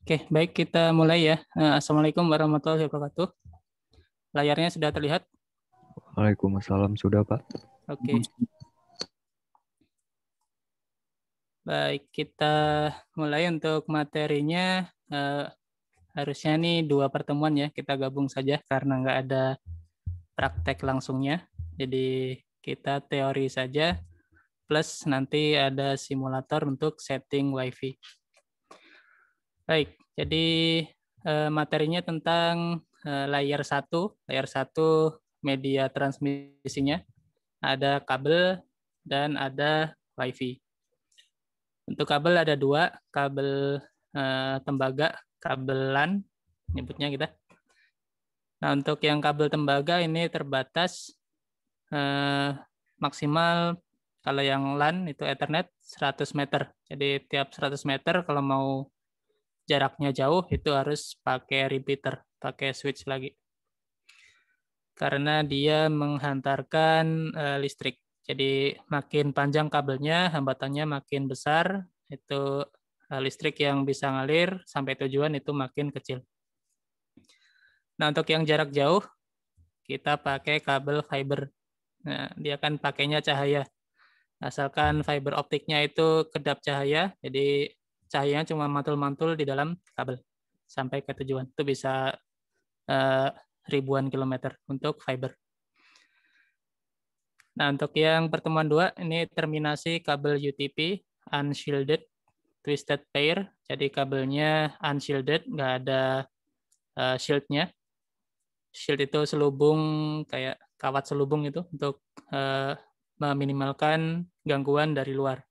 Oke, baik kita mulai ya. Eh, Assalamualaikum warahmatullahi wabarakatuh. Layarnya sudah terlihat? Waalaikumsalam sudah Pak. Oke. Baik, kita mulai untuk materinya. Uh, harusnya nih dua pertemuan ya kita gabung saja karena nggak ada praktek langsungnya. Jadi kita teori saja plus nanti ada simulator untuk setting WiFi. Baik, jadi eh, materinya tentang eh, layer 1, layer 1 media transmisinya. Ada kabel dan ada WiFi. Untuk kabel ada dua, kabel eh, tembaga, kabel LAN, nyebutnya kita. Nah, untuk yang kabel tembaga ini terbatas eh, maksimal kalau yang LAN itu Ethernet 100 meter. Jadi tiap 100 meter kalau mau jaraknya jauh itu harus pakai repeater, pakai switch lagi. Karena dia menghantarkan uh, listrik. Jadi makin panjang kabelnya, hambatannya makin besar, itu uh, listrik yang bisa ngalir sampai tujuan itu makin kecil. Nah, untuk yang jarak jauh kita pakai kabel fiber. Nah, dia kan pakainya cahaya. Asalkan fiber optiknya itu kedap cahaya, jadi cahayanya cuma mantul-mantul di dalam kabel sampai ke tujuan. Itu bisa uh, ribuan kilometer untuk fiber. Nah, untuk yang pertemuan dua ini terminasi kabel UTP unshielded twisted pair. Jadi kabelnya unshielded, nggak ada uh, shieldnya. Shield itu selubung kayak kawat selubung itu untuk uh, meminimalkan gangguan dari luar.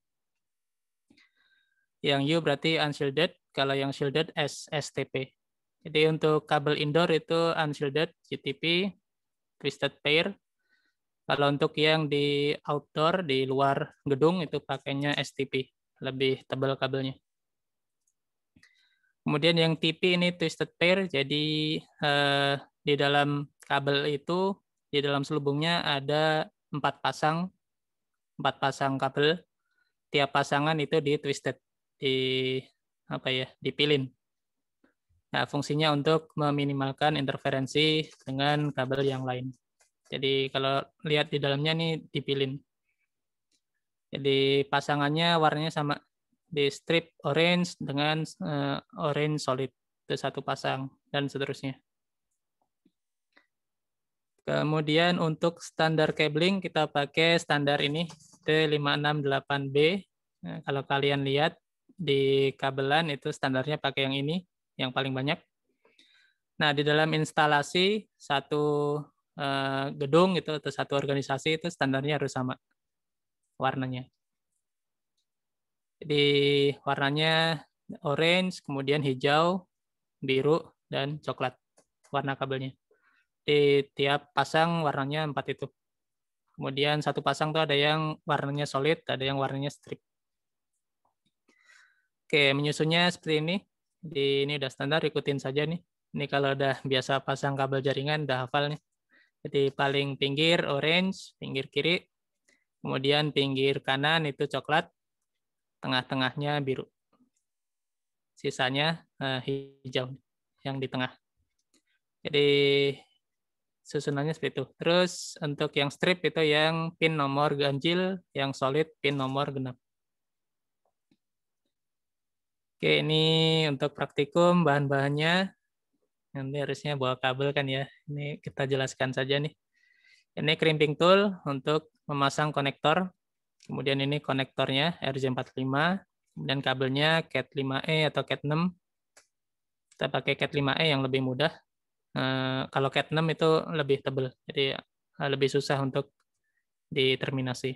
Yang U berarti unshielded, kalau yang shielded S, STP. Jadi untuk kabel indoor itu unshielded GTP, twisted pair. Kalau untuk yang di outdoor, di luar gedung itu pakainya STP, lebih tebal kabelnya. Kemudian yang TP ini twisted pair, jadi eh, di dalam kabel itu, di dalam selubungnya ada empat pasang, empat pasang kabel, tiap pasangan itu di twisted di apa ya dipilin. Nah, fungsinya untuk meminimalkan interferensi dengan kabel yang lain. Jadi kalau lihat di dalamnya nih dipilin. Jadi pasangannya warnanya sama di strip orange dengan uh, orange solid itu satu pasang dan seterusnya. Kemudian untuk standar cabling kita pakai standar ini D568B. Nah, kalau kalian lihat di kabelan itu standarnya pakai yang ini yang paling banyak. Nah, di dalam instalasi satu eh, gedung itu atau satu organisasi itu standarnya harus sama warnanya. Jadi warnanya orange, kemudian hijau, biru, dan coklat warna kabelnya. Di tiap pasang warnanya empat itu. Kemudian satu pasang tuh ada yang warnanya solid, ada yang warnanya strip. Oke, menyusunnya seperti ini. Di, ini udah standar, ikutin saja nih. Ini kalau udah biasa pasang kabel jaringan, udah hafal nih. Jadi paling pinggir orange, pinggir kiri, kemudian pinggir kanan itu coklat, tengah-tengahnya biru. Sisanya uh, hijau yang di tengah. Jadi susunannya seperti itu. Terus untuk yang strip itu yang pin nomor ganjil, yang solid pin nomor genap. Oke, ini untuk praktikum bahan-bahannya. Nanti harusnya bawa kabel kan ya. Ini kita jelaskan saja nih. Ini crimping tool untuk memasang konektor. Kemudian ini konektornya RJ45. dan kabelnya CAT 5E atau CAT 6. Kita pakai CAT 5E yang lebih mudah. Eh, kalau CAT 6 itu lebih tebal. Jadi eh, lebih susah untuk diterminasi.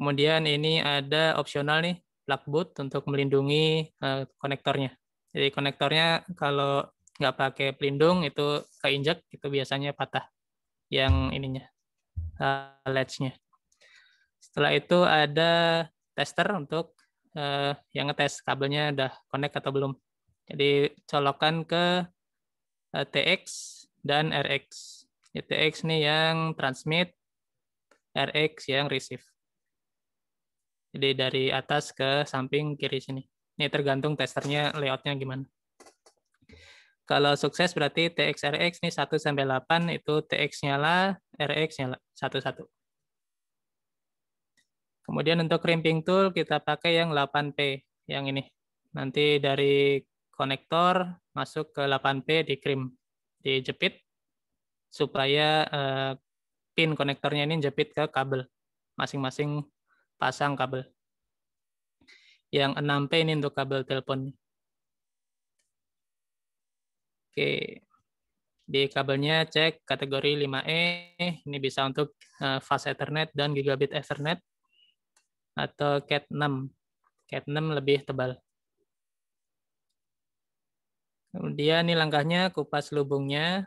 Kemudian ini ada opsional nih boot untuk melindungi uh, konektornya. Jadi konektornya kalau nggak pakai pelindung itu keinjak itu biasanya patah yang ininya uh, eh, latch-nya. Setelah itu ada tester untuk uh, yang ngetes kabelnya udah connect atau belum. Jadi colokan ke uh, TX dan RX. TX nih yang transmit, RX yang receive. Jadi dari atas ke samping kiri sini. Ini tergantung testernya layoutnya gimana. Kalau sukses berarti TX RX ini 1 sampai 8 itu TX nyala, RX nyala 1 1. Kemudian untuk crimping tool kita pakai yang 8P yang ini. Nanti dari konektor masuk ke 8P di di jepit supaya eh, pin konektornya ini jepit ke kabel masing-masing pasang kabel. Yang 6P ini untuk kabel telepon. Oke. Di kabelnya cek kategori 5E, ini bisa untuk eh, fast ethernet dan gigabit ethernet atau cat 6. Cat 6 lebih tebal. Kemudian ini langkahnya kupas lubungnya.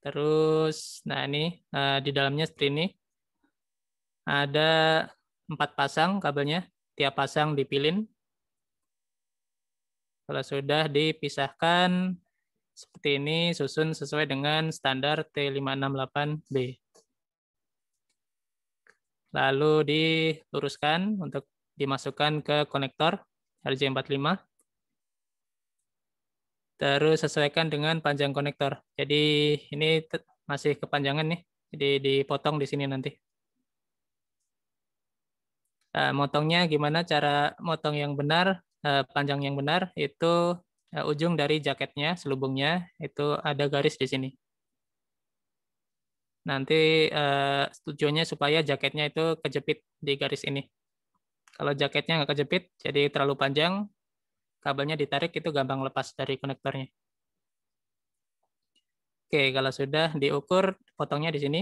Terus nah ini eh, di dalamnya seperti ini ada empat pasang kabelnya, tiap pasang dipilin. Kalau sudah dipisahkan seperti ini, susun sesuai dengan standar T568B. Lalu diluruskan untuk dimasukkan ke konektor RJ45. Terus sesuaikan dengan panjang konektor. Jadi ini masih kepanjangan nih, jadi dipotong di sini nanti uh, motongnya gimana cara motong yang benar uh, panjang yang benar itu uh, ujung dari jaketnya selubungnya itu ada garis di sini nanti uh, tujuannya supaya jaketnya itu kejepit di garis ini kalau jaketnya nggak kejepit jadi terlalu panjang kabelnya ditarik itu gampang lepas dari konektornya oke kalau sudah diukur potongnya di sini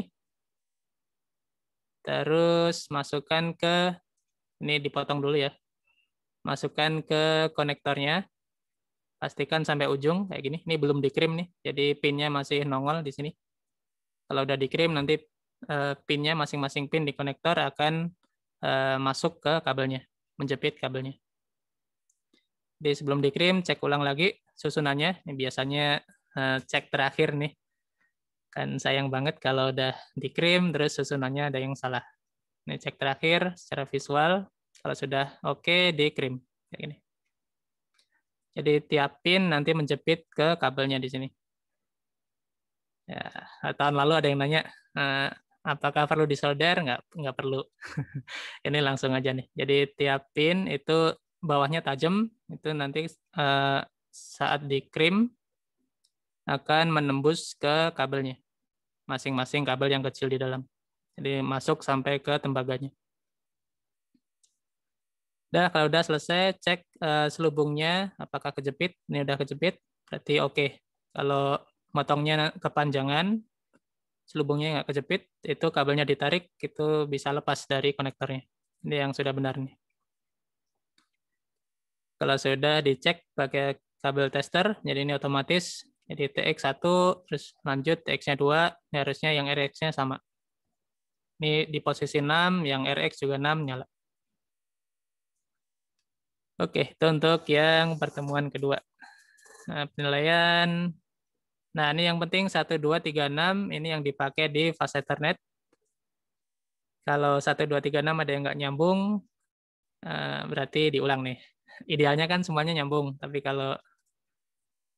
terus masukkan ke ini dipotong dulu ya. Masukkan ke konektornya. Pastikan sampai ujung kayak gini. Ini belum dikrim nih. Jadi pinnya masih nongol di sini. Kalau udah dikrim nanti eh, pinnya masing-masing pin di konektor akan eh, masuk ke kabelnya, menjepit kabelnya. Jadi sebelum dikrim cek ulang lagi susunannya. Ini biasanya eh, cek terakhir nih. Kan sayang banget kalau udah dikrim terus susunannya ada yang salah. Ini cek terakhir secara visual. Kalau sudah oke, okay, Kayak gini. Jadi tiap pin nanti menjepit ke kabelnya di sini. Ya, tahun lalu ada yang nanya, eh, apakah perlu disolder? Nggak, nggak perlu. Ini langsung aja nih. Jadi tiap pin itu bawahnya tajam, itu nanti eh, saat dikrim akan menembus ke kabelnya. Masing-masing kabel yang kecil di dalam. Jadi masuk sampai ke tembaganya. Dan kalau udah selesai, cek eh, selubungnya apakah kejepit. Ini udah kejepit, berarti oke. Okay. Kalau motongnya kepanjangan, selubungnya nggak kejepit, itu kabelnya ditarik, itu bisa lepas dari konektornya. Ini yang sudah benar nih. Kalau sudah dicek pakai kabel tester, jadi ini otomatis. Jadi TX1, terus lanjut TX-nya 2, harusnya yang RX-nya sama. Ini di posisi 6, yang RX juga 6 nyala. Oke, itu untuk yang pertemuan kedua. Nah, penilaian. Nah, ini yang penting 1, 2, 3, 6. Ini yang dipakai di fast Ethernet. Kalau 1, 2, 3, 6 ada yang nggak nyambung, eh, berarti diulang nih. Idealnya kan semuanya nyambung, tapi kalau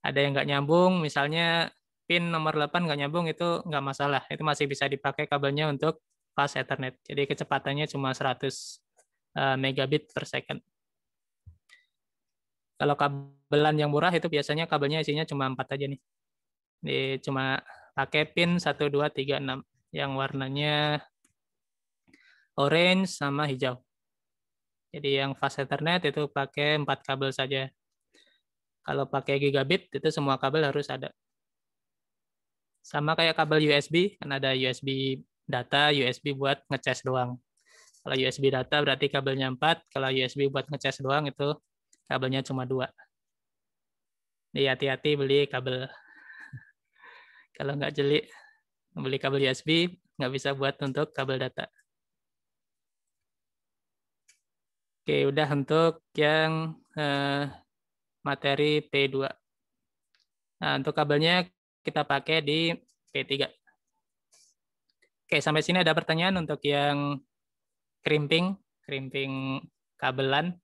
ada yang nggak nyambung, misalnya pin nomor 8 nggak nyambung, itu nggak masalah. Itu masih bisa dipakai kabelnya untuk fast Ethernet. Jadi kecepatannya cuma 100 eh, megabit per second. Kalau kabelan yang murah itu biasanya kabelnya isinya cuma 4 aja nih. Ini cuma pakai pin 1, 2, 3, 6 yang warnanya orange sama hijau. Jadi yang fast Ethernet itu pakai 4 kabel saja. Kalau pakai gigabit itu semua kabel harus ada. Sama kayak kabel USB, kan ada USB data, USB buat ngecas doang. Kalau USB data berarti kabelnya 4, kalau USB buat ngecas doang itu kabelnya cuma 2. Jadi hati-hati beli kabel. kalau nggak jeli, beli kabel USB nggak bisa buat untuk kabel data. Oke, udah untuk yang eh, materi P2. Nah, untuk kabelnya kita pakai di P3. Oke, sampai sini ada pertanyaan untuk yang krimping, krimping kabelan,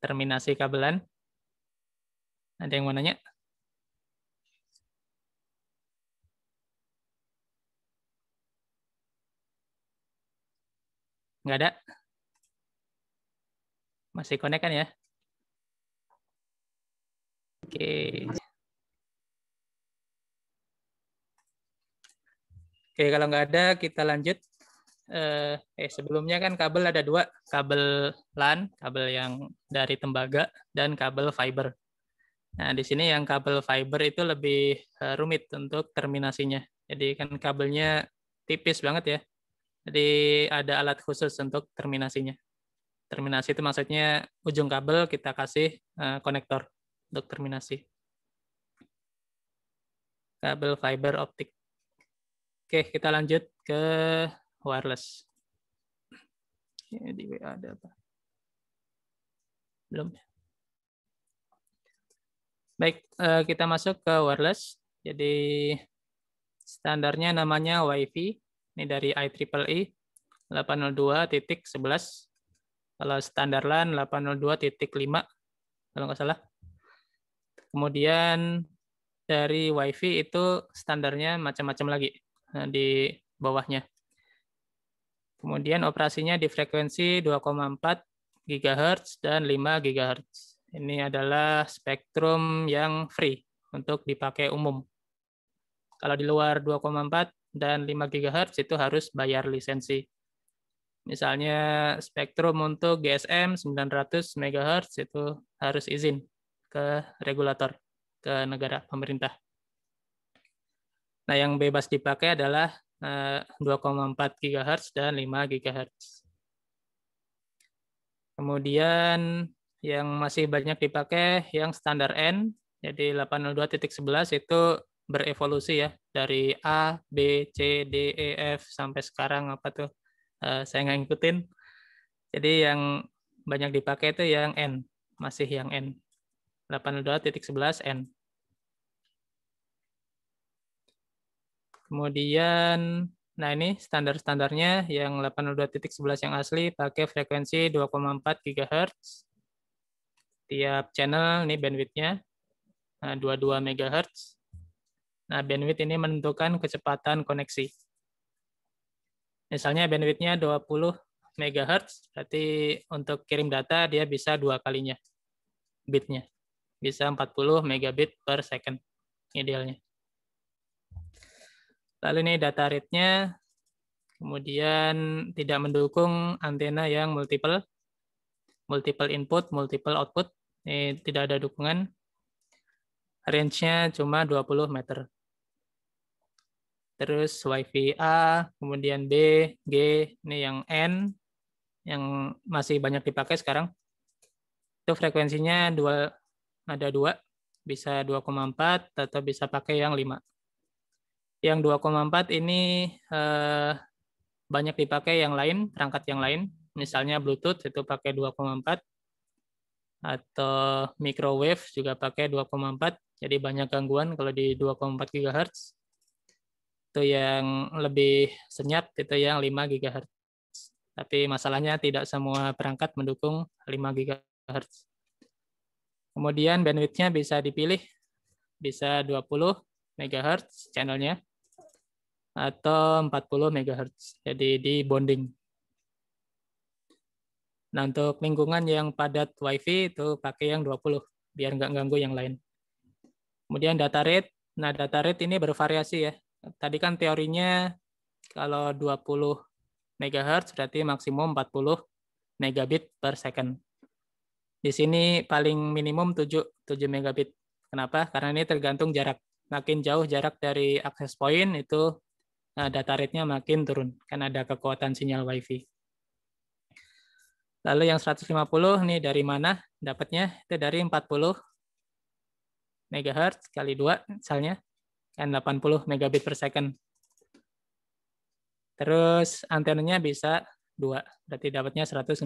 terminasi kabelan. Ada yang mau nanya? Nggak ada? Masih connect kan ya? Oke. Okay. Oke, kalau nggak ada kita lanjut. Eh, eh, sebelumnya kan kabel ada dua, kabel LAN, kabel yang dari tembaga dan kabel fiber. Nah, di sini yang kabel fiber itu lebih eh, rumit untuk terminasinya. Jadi kan kabelnya tipis banget ya. Jadi ada alat khusus untuk terminasinya. Terminasi itu maksudnya ujung kabel kita kasih eh, konektor untuk terminasi. Kabel fiber optik. Oke, kita lanjut ke wireless. Di WA ada apa? Belum. Baik, eh, kita masuk ke wireless. Jadi standarnya namanya WiFi. Ini dari IEEE 802.11. E, kalau standar LAN 802.5 kalau nggak salah. Kemudian dari WiFi itu standarnya macam-macam lagi. Eh, di bawahnya. Kemudian operasinya di frekuensi 2,4 GHz dan 5 GHz. Ini adalah spektrum yang free untuk dipakai umum. Kalau di luar 2,4 dan 5 GHz itu harus bayar lisensi. Misalnya spektrum untuk GSM 900 MHz itu harus izin ke regulator, ke negara pemerintah. Nah, yang bebas dipakai adalah 2,4 eh, GHz dan 5 GHz. Kemudian yang masih banyak dipakai yang standar N, jadi 802.11 itu berevolusi ya dari A, B, C, D, E, F sampai sekarang apa tuh eh, saya nggak ngikutin. Jadi yang banyak dipakai itu yang N, masih yang N. 802.11 N. Kemudian nah ini standar-standarnya yang 82.11 yang asli pakai frekuensi 2,4 GHz. Tiap channel ini bandwidthnya nah, 22 MHz. Nah, bandwidth ini menentukan kecepatan koneksi. Misalnya bandwidthnya 20 MHz, berarti untuk kirim data dia bisa dua kalinya bitnya. Bisa 40 megabit per second idealnya. Lalu ini data rate-nya, kemudian tidak mendukung antena yang multiple, multiple input, multiple output. Ini tidak ada dukungan. Range-nya cuma 20 meter. Terus WiFi A, kemudian B, G, ini yang N, yang masih banyak dipakai sekarang. Itu frekuensinya dua, ada dua, bisa 2,4 atau bisa pakai yang 5. Yang 2,4 ini eh, banyak dipakai yang lain, perangkat yang lain. Misalnya Bluetooth itu pakai 2,4 atau microwave juga pakai 2,4. Jadi banyak gangguan kalau di 2,4 GHz. Itu yang lebih senyap itu yang 5 GHz. Tapi masalahnya tidak semua perangkat mendukung 5 GHz. Kemudian bandwidth-nya bisa dipilih, bisa 20 MHz channelnya, atau 40 MHz. Jadi di bonding. Nah, untuk lingkungan yang padat WiFi itu pakai yang 20 biar nggak ganggu yang lain. Kemudian data rate. Nah, data rate ini bervariasi ya. Tadi kan teorinya kalau 20 MHz berarti maksimum 40 megabit per second. Di sini paling minimum 7 7 megabit. Kenapa? Karena ini tergantung jarak. Makin jauh jarak dari akses point itu nah data rate-nya makin turun kan ada kekuatan sinyal WiFi. Lalu yang 150 nih dari mana dapatnya? Itu dari 40 MHz kali dua misalnya kan 80 megabit per second. Terus antenanya bisa dua berarti dapatnya 150.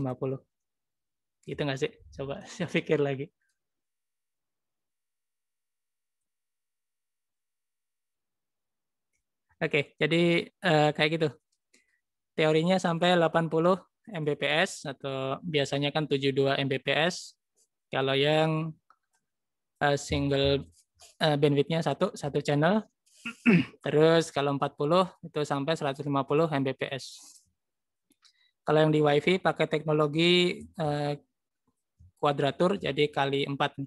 itu nggak sih? Coba saya pikir lagi. Oke, jadi uh, kayak gitu. Teorinya sampai 80 Mbps atau biasanya kan 72 Mbps. Kalau yang uh, single uh, bandwidth-nya satu, satu channel. Terus kalau 40 itu sampai 150 Mbps. Kalau yang di WiFi pakai teknologi eh, kuadratur, jadi kali 4. 40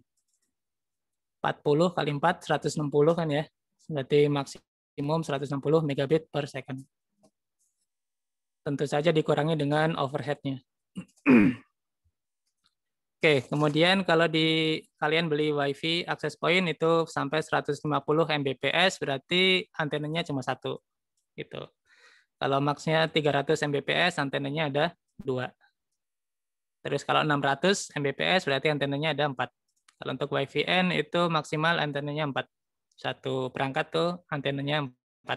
kali 4, 160 kan ya. Berarti maksimal maksimum 160 megabit per second. Tentu saja dikurangi dengan overheadnya. Oke, kemudian kalau di kalian beli WiFi access point itu sampai 150 Mbps berarti antenanya cuma satu, gitu. Kalau maxnya 300 Mbps antenanya ada dua. Terus kalau 600 Mbps berarti antenanya ada empat. Kalau untuk WiFi N itu maksimal antenanya empat. Satu perangkat tuh antenanya 4.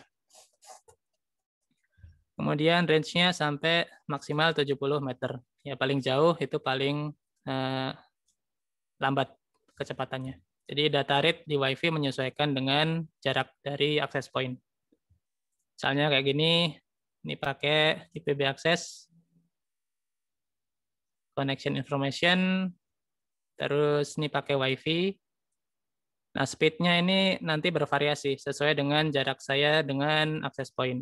Kemudian range-nya sampai maksimal 70 meter. Ya paling jauh itu paling eh, lambat kecepatannya. Jadi data rate di WiFi menyesuaikan dengan jarak dari access point. Misalnya kayak gini, ini pakai IPB access, connection information, terus ini pakai WiFi, Nah, speednya ini nanti bervariasi sesuai dengan jarak saya dengan akses point.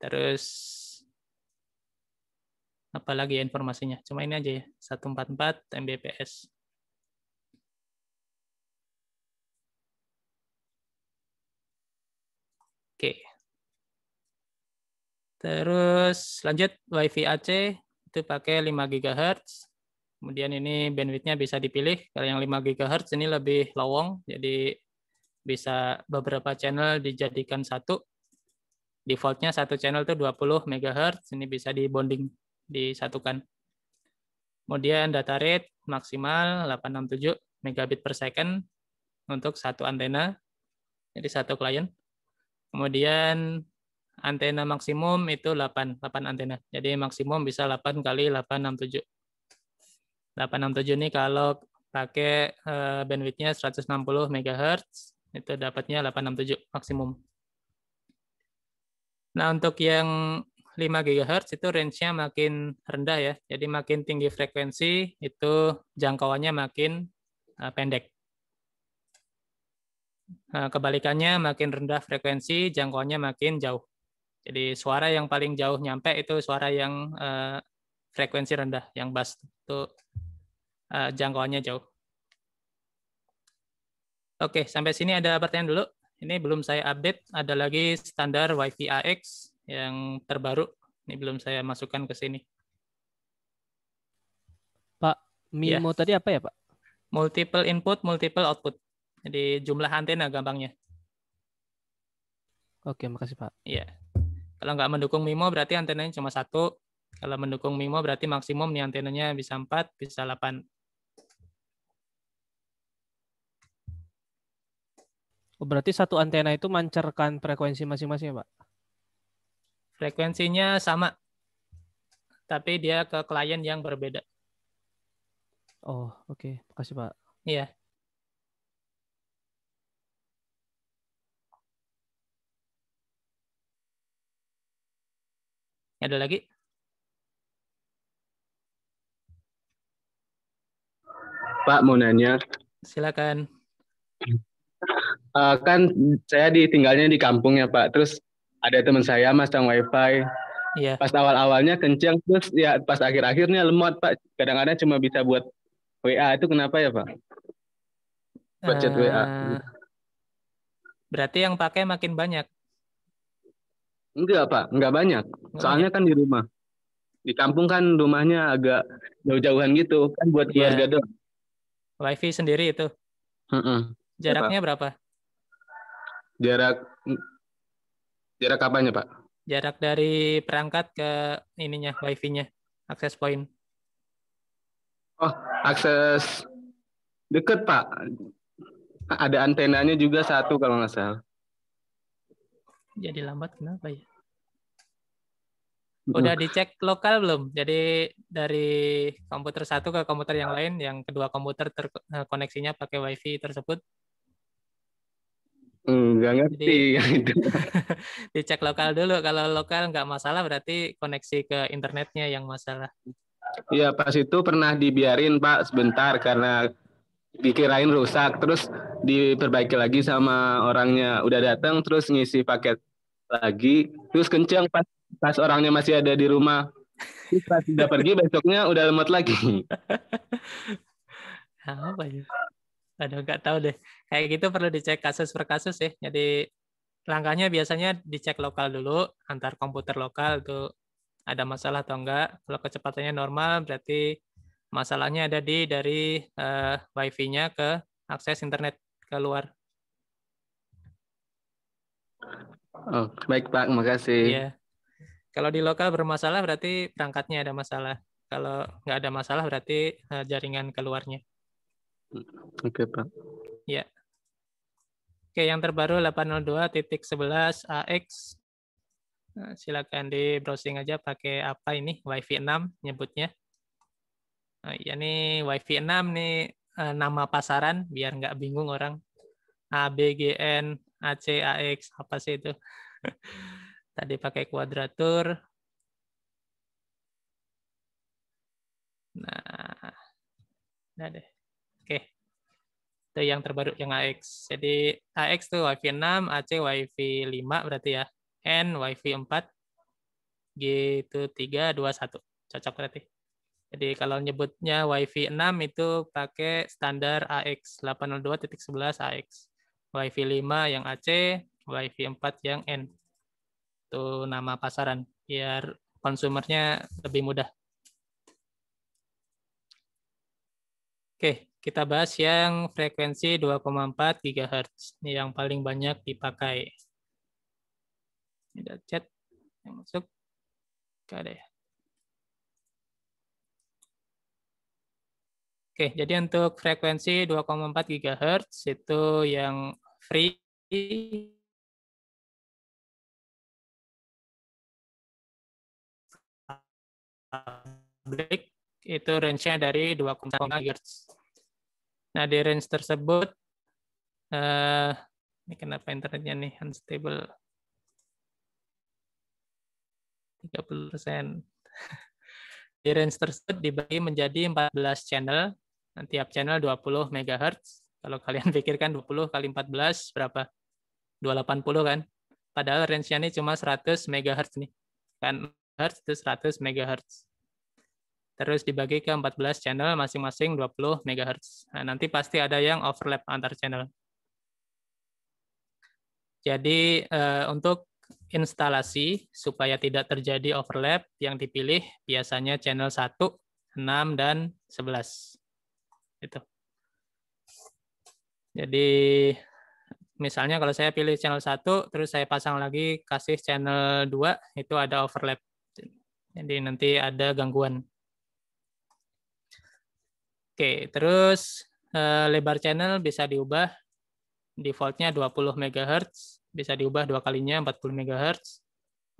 Terus apalagi ya informasinya? Cuma ini aja ya, 144 Mbps. Oke. Terus lanjut WiFi AC itu pakai 5 GHz. Kemudian ini bandwidthnya bisa dipilih. Kalau yang 5 GHz ini lebih lowong, jadi bisa beberapa channel dijadikan satu. Defaultnya satu channel itu 20 MHz, ini bisa dibonding, disatukan. Kemudian data rate maksimal 867 megabit per second untuk satu antena, jadi satu klien. Kemudian antena maksimum itu 8, 8 antena. Jadi maksimum bisa 8 kali 867. 867 ini kalau pakai uh, bandwidthnya 160 MHz itu dapatnya 867 maksimum. Nah untuk yang 5 GHz itu range-nya makin rendah ya, jadi makin tinggi frekuensi itu jangkauannya makin eh, pendek. Nah, kebalikannya makin rendah frekuensi jangkauannya makin jauh. Jadi suara yang paling jauh nyampe itu suara yang eh, frekuensi rendah, yang bass itu uh, jangkauannya jauh. Oke, sampai sini ada pertanyaan dulu. Ini belum saya update, ada lagi standar Wi-Fi AX yang terbaru. Ini belum saya masukkan ke sini. Pak, MIMO ya. tadi apa ya, Pak? Multiple input, multiple output. Jadi jumlah antena gampangnya. Oke, makasih Pak. Iya. Kalau nggak mendukung MIMO berarti antenanya cuma satu. Kalau mendukung MIMO berarti maksimum nih antenanya bisa 4, bisa 8. Oh, berarti satu antena itu mancarkan frekuensi masing-masing ya, Pak? Frekuensinya sama, tapi dia ke klien yang berbeda. Oh, oke. Okay. Makasih, Pak. Iya. Ada lagi? Pak, mau nanya. Silakan. Hmm uh, kan saya ditinggalnya di kampung ya Pak. Terus ada teman saya masang wifi. Iya. Pas awal-awalnya kencang terus ya pas akhir-akhirnya lemot Pak. Kadang-kadang cuma bisa buat WA itu kenapa ya Pak? Buat uh, eh, WA. Berarti yang pakai makin banyak. Enggak Pak, enggak banyak. Soalnya kan di rumah. Di kampung kan rumahnya agak jauh-jauhan gitu kan buat iya. keluarga yeah. doang. Wifi sendiri itu. Uh -uh. Jaraknya berapa? Jarak jarak apanya, Pak? Jarak dari perangkat ke ininya wifi-nya, akses point. Oh, akses deket, Pak. Ada antenanya juga satu kalau nggak salah. Jadi lambat kenapa ya? Udah dicek lokal belum? Jadi dari komputer satu ke komputer yang lain, yang kedua komputer terkoneksinya eh, pakai WiFi tersebut Enggak ngerti. Jadi, dicek lokal dulu. Kalau lokal nggak masalah berarti koneksi ke internetnya yang masalah. Iya pas itu pernah dibiarin Pak sebentar karena dikirain rusak terus diperbaiki lagi sama orangnya udah datang terus ngisi paket lagi terus kenceng pas pas orangnya masih ada di rumah terus pas udah pergi besoknya udah lemot lagi. Apa ya? Aduh, nggak tahu deh. Kayak gitu perlu dicek kasus per kasus ya. Jadi langkahnya biasanya dicek lokal dulu antar komputer lokal itu ada masalah atau enggak. Kalau kecepatannya normal berarti masalahnya ada di dari uh, wifi-nya ke akses internet keluar. Oh, baik Pak, makasih. Iya. Kalau di lokal bermasalah berarti perangkatnya ada masalah. Kalau nggak ada masalah berarti uh, jaringan keluarnya. Oke, okay, Pak. Ya. Oke, yang terbaru 802.11 AX. Nah, silakan di browsing aja pakai apa ini? WiFi 6 nyebutnya. Nah, ya ini WiFi 6 nih eh, nama pasaran biar nggak bingung orang. ABGN, AC, AX, apa sih itu? Tadi pakai kuadratur. Nah, nah deh itu yang terbaru yang AX. Jadi AX tuh WiFi 6, AC WiFi 5 berarti ya. N WiFi 4, G itu 3, 2, 1. Cocok berarti. Jadi kalau nyebutnya WiFi 6 itu pakai standar AX 802.11 AX. WiFi 5 yang AC, WiFi 4 yang N. Itu nama pasaran biar konsumernya lebih mudah. Oke, kita bahas yang frekuensi 2,4 GHz yang paling banyak dipakai. Ada chat yang masuk. Gak ada ya. Oke, jadi untuk frekuensi 2,4 GHz itu yang free public itu range-nya dari 2,4 GHz. Nah, di range tersebut, eh, ini kenapa internetnya nih unstable? 30%. Di range tersebut dibagi menjadi 14 channel, nah, tiap channel 20 MHz. Kalau kalian pikirkan 20 kali 14 berapa? 280 kan? Padahal range-nya ini cuma 100 MHz nih. Kan Hz itu 100 MHz terus dibagi ke 14 channel masing-masing 20 MHz. Nah, nanti pasti ada yang overlap antar channel. Jadi eh, untuk instalasi supaya tidak terjadi overlap yang dipilih biasanya channel 1, 6 dan 11. Itu. Jadi misalnya kalau saya pilih channel 1 terus saya pasang lagi kasih channel 2 itu ada overlap. Jadi nanti ada gangguan. Oke, terus eh, lebar channel bisa diubah defaultnya 20 MHz, bisa diubah dua kalinya 40 MHz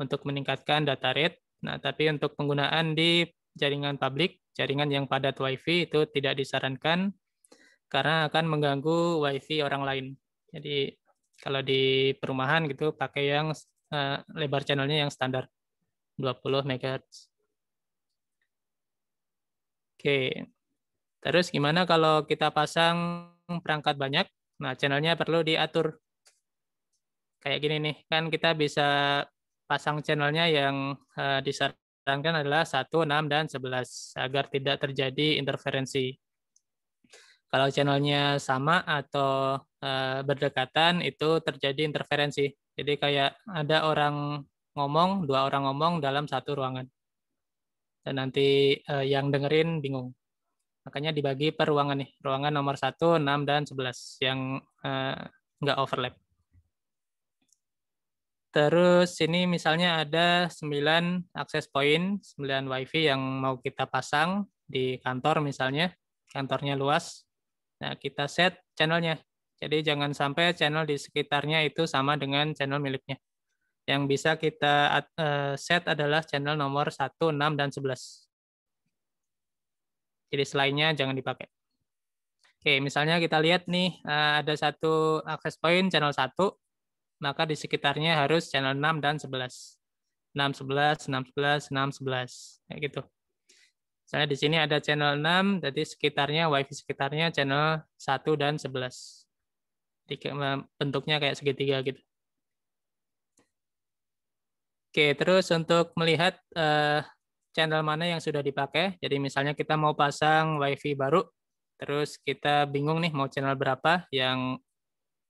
untuk meningkatkan data rate. Nah, tapi untuk penggunaan di jaringan publik, jaringan yang padat WiFi itu tidak disarankan karena akan mengganggu WiFi orang lain. Jadi kalau di perumahan gitu pakai yang eh, lebar channelnya yang standar 20 MHz. Oke, Terus gimana kalau kita pasang perangkat banyak? Nah, channelnya perlu diatur. Kayak gini nih, kan kita bisa pasang channelnya yang eh, disarankan adalah 1, 6, dan 11 agar tidak terjadi interferensi. Kalau channelnya sama atau eh, berdekatan itu terjadi interferensi. Jadi kayak ada orang ngomong, dua orang ngomong dalam satu ruangan. Dan nanti eh, yang dengerin bingung. Makanya dibagi per ruangan nih, ruangan nomor 1, 6, dan 11 yang enggak eh, nggak overlap. Terus ini misalnya ada 9 akses point, 9 WiFi yang mau kita pasang di kantor misalnya, kantornya luas. Nah, kita set channelnya. Jadi jangan sampai channel di sekitarnya itu sama dengan channel miliknya. Yang bisa kita eh, set adalah channel nomor 1, 6, dan 11. Jadi selainnya jangan dipakai. Oke, misalnya kita lihat nih eh, ada satu akses point channel 1, maka di sekitarnya harus channel 6 dan 11. 6, 11, 6, 11, 6, 11. Kayak gitu. Misalnya di sini ada channel 6, jadi sekitarnya WiFi sekitarnya channel 1 dan 11. Jadi eh, Bentuknya kayak segitiga gitu. Oke, terus untuk melihat eh, channel mana yang sudah dipakai. Jadi misalnya kita mau pasang WiFi baru, terus kita bingung nih mau channel berapa yang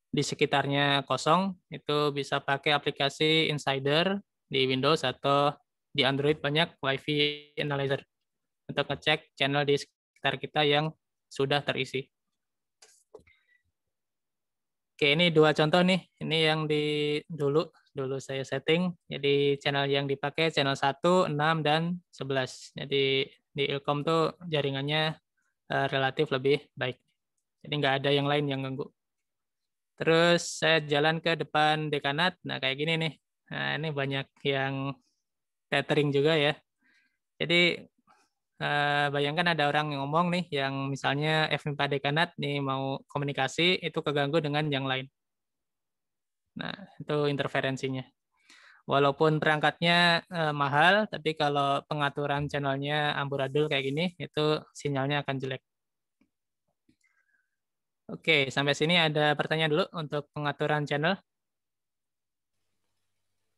di sekitarnya kosong, itu bisa pakai aplikasi Insider di Windows atau di Android banyak WiFi Analyzer untuk ngecek channel di sekitar kita yang sudah terisi. Oke, ini dua contoh nih. Ini yang di dulu dulu saya setting. Jadi channel yang dipakai channel 1, 6, dan 11. Jadi di Ilkom tuh jaringannya uh, relatif lebih baik. Jadi nggak ada yang lain yang ganggu. Terus saya jalan ke depan dekanat. Nah kayak gini nih. Nah ini banyak yang tethering juga ya. Jadi uh, bayangkan ada orang yang ngomong nih yang misalnya f dekanat nih mau komunikasi itu keganggu dengan yang lain. Nah, itu interferensinya. Walaupun perangkatnya eh, mahal, tapi kalau pengaturan channelnya amburadul kayak gini, itu sinyalnya akan jelek. Oke, sampai sini ada pertanyaan dulu untuk pengaturan channel.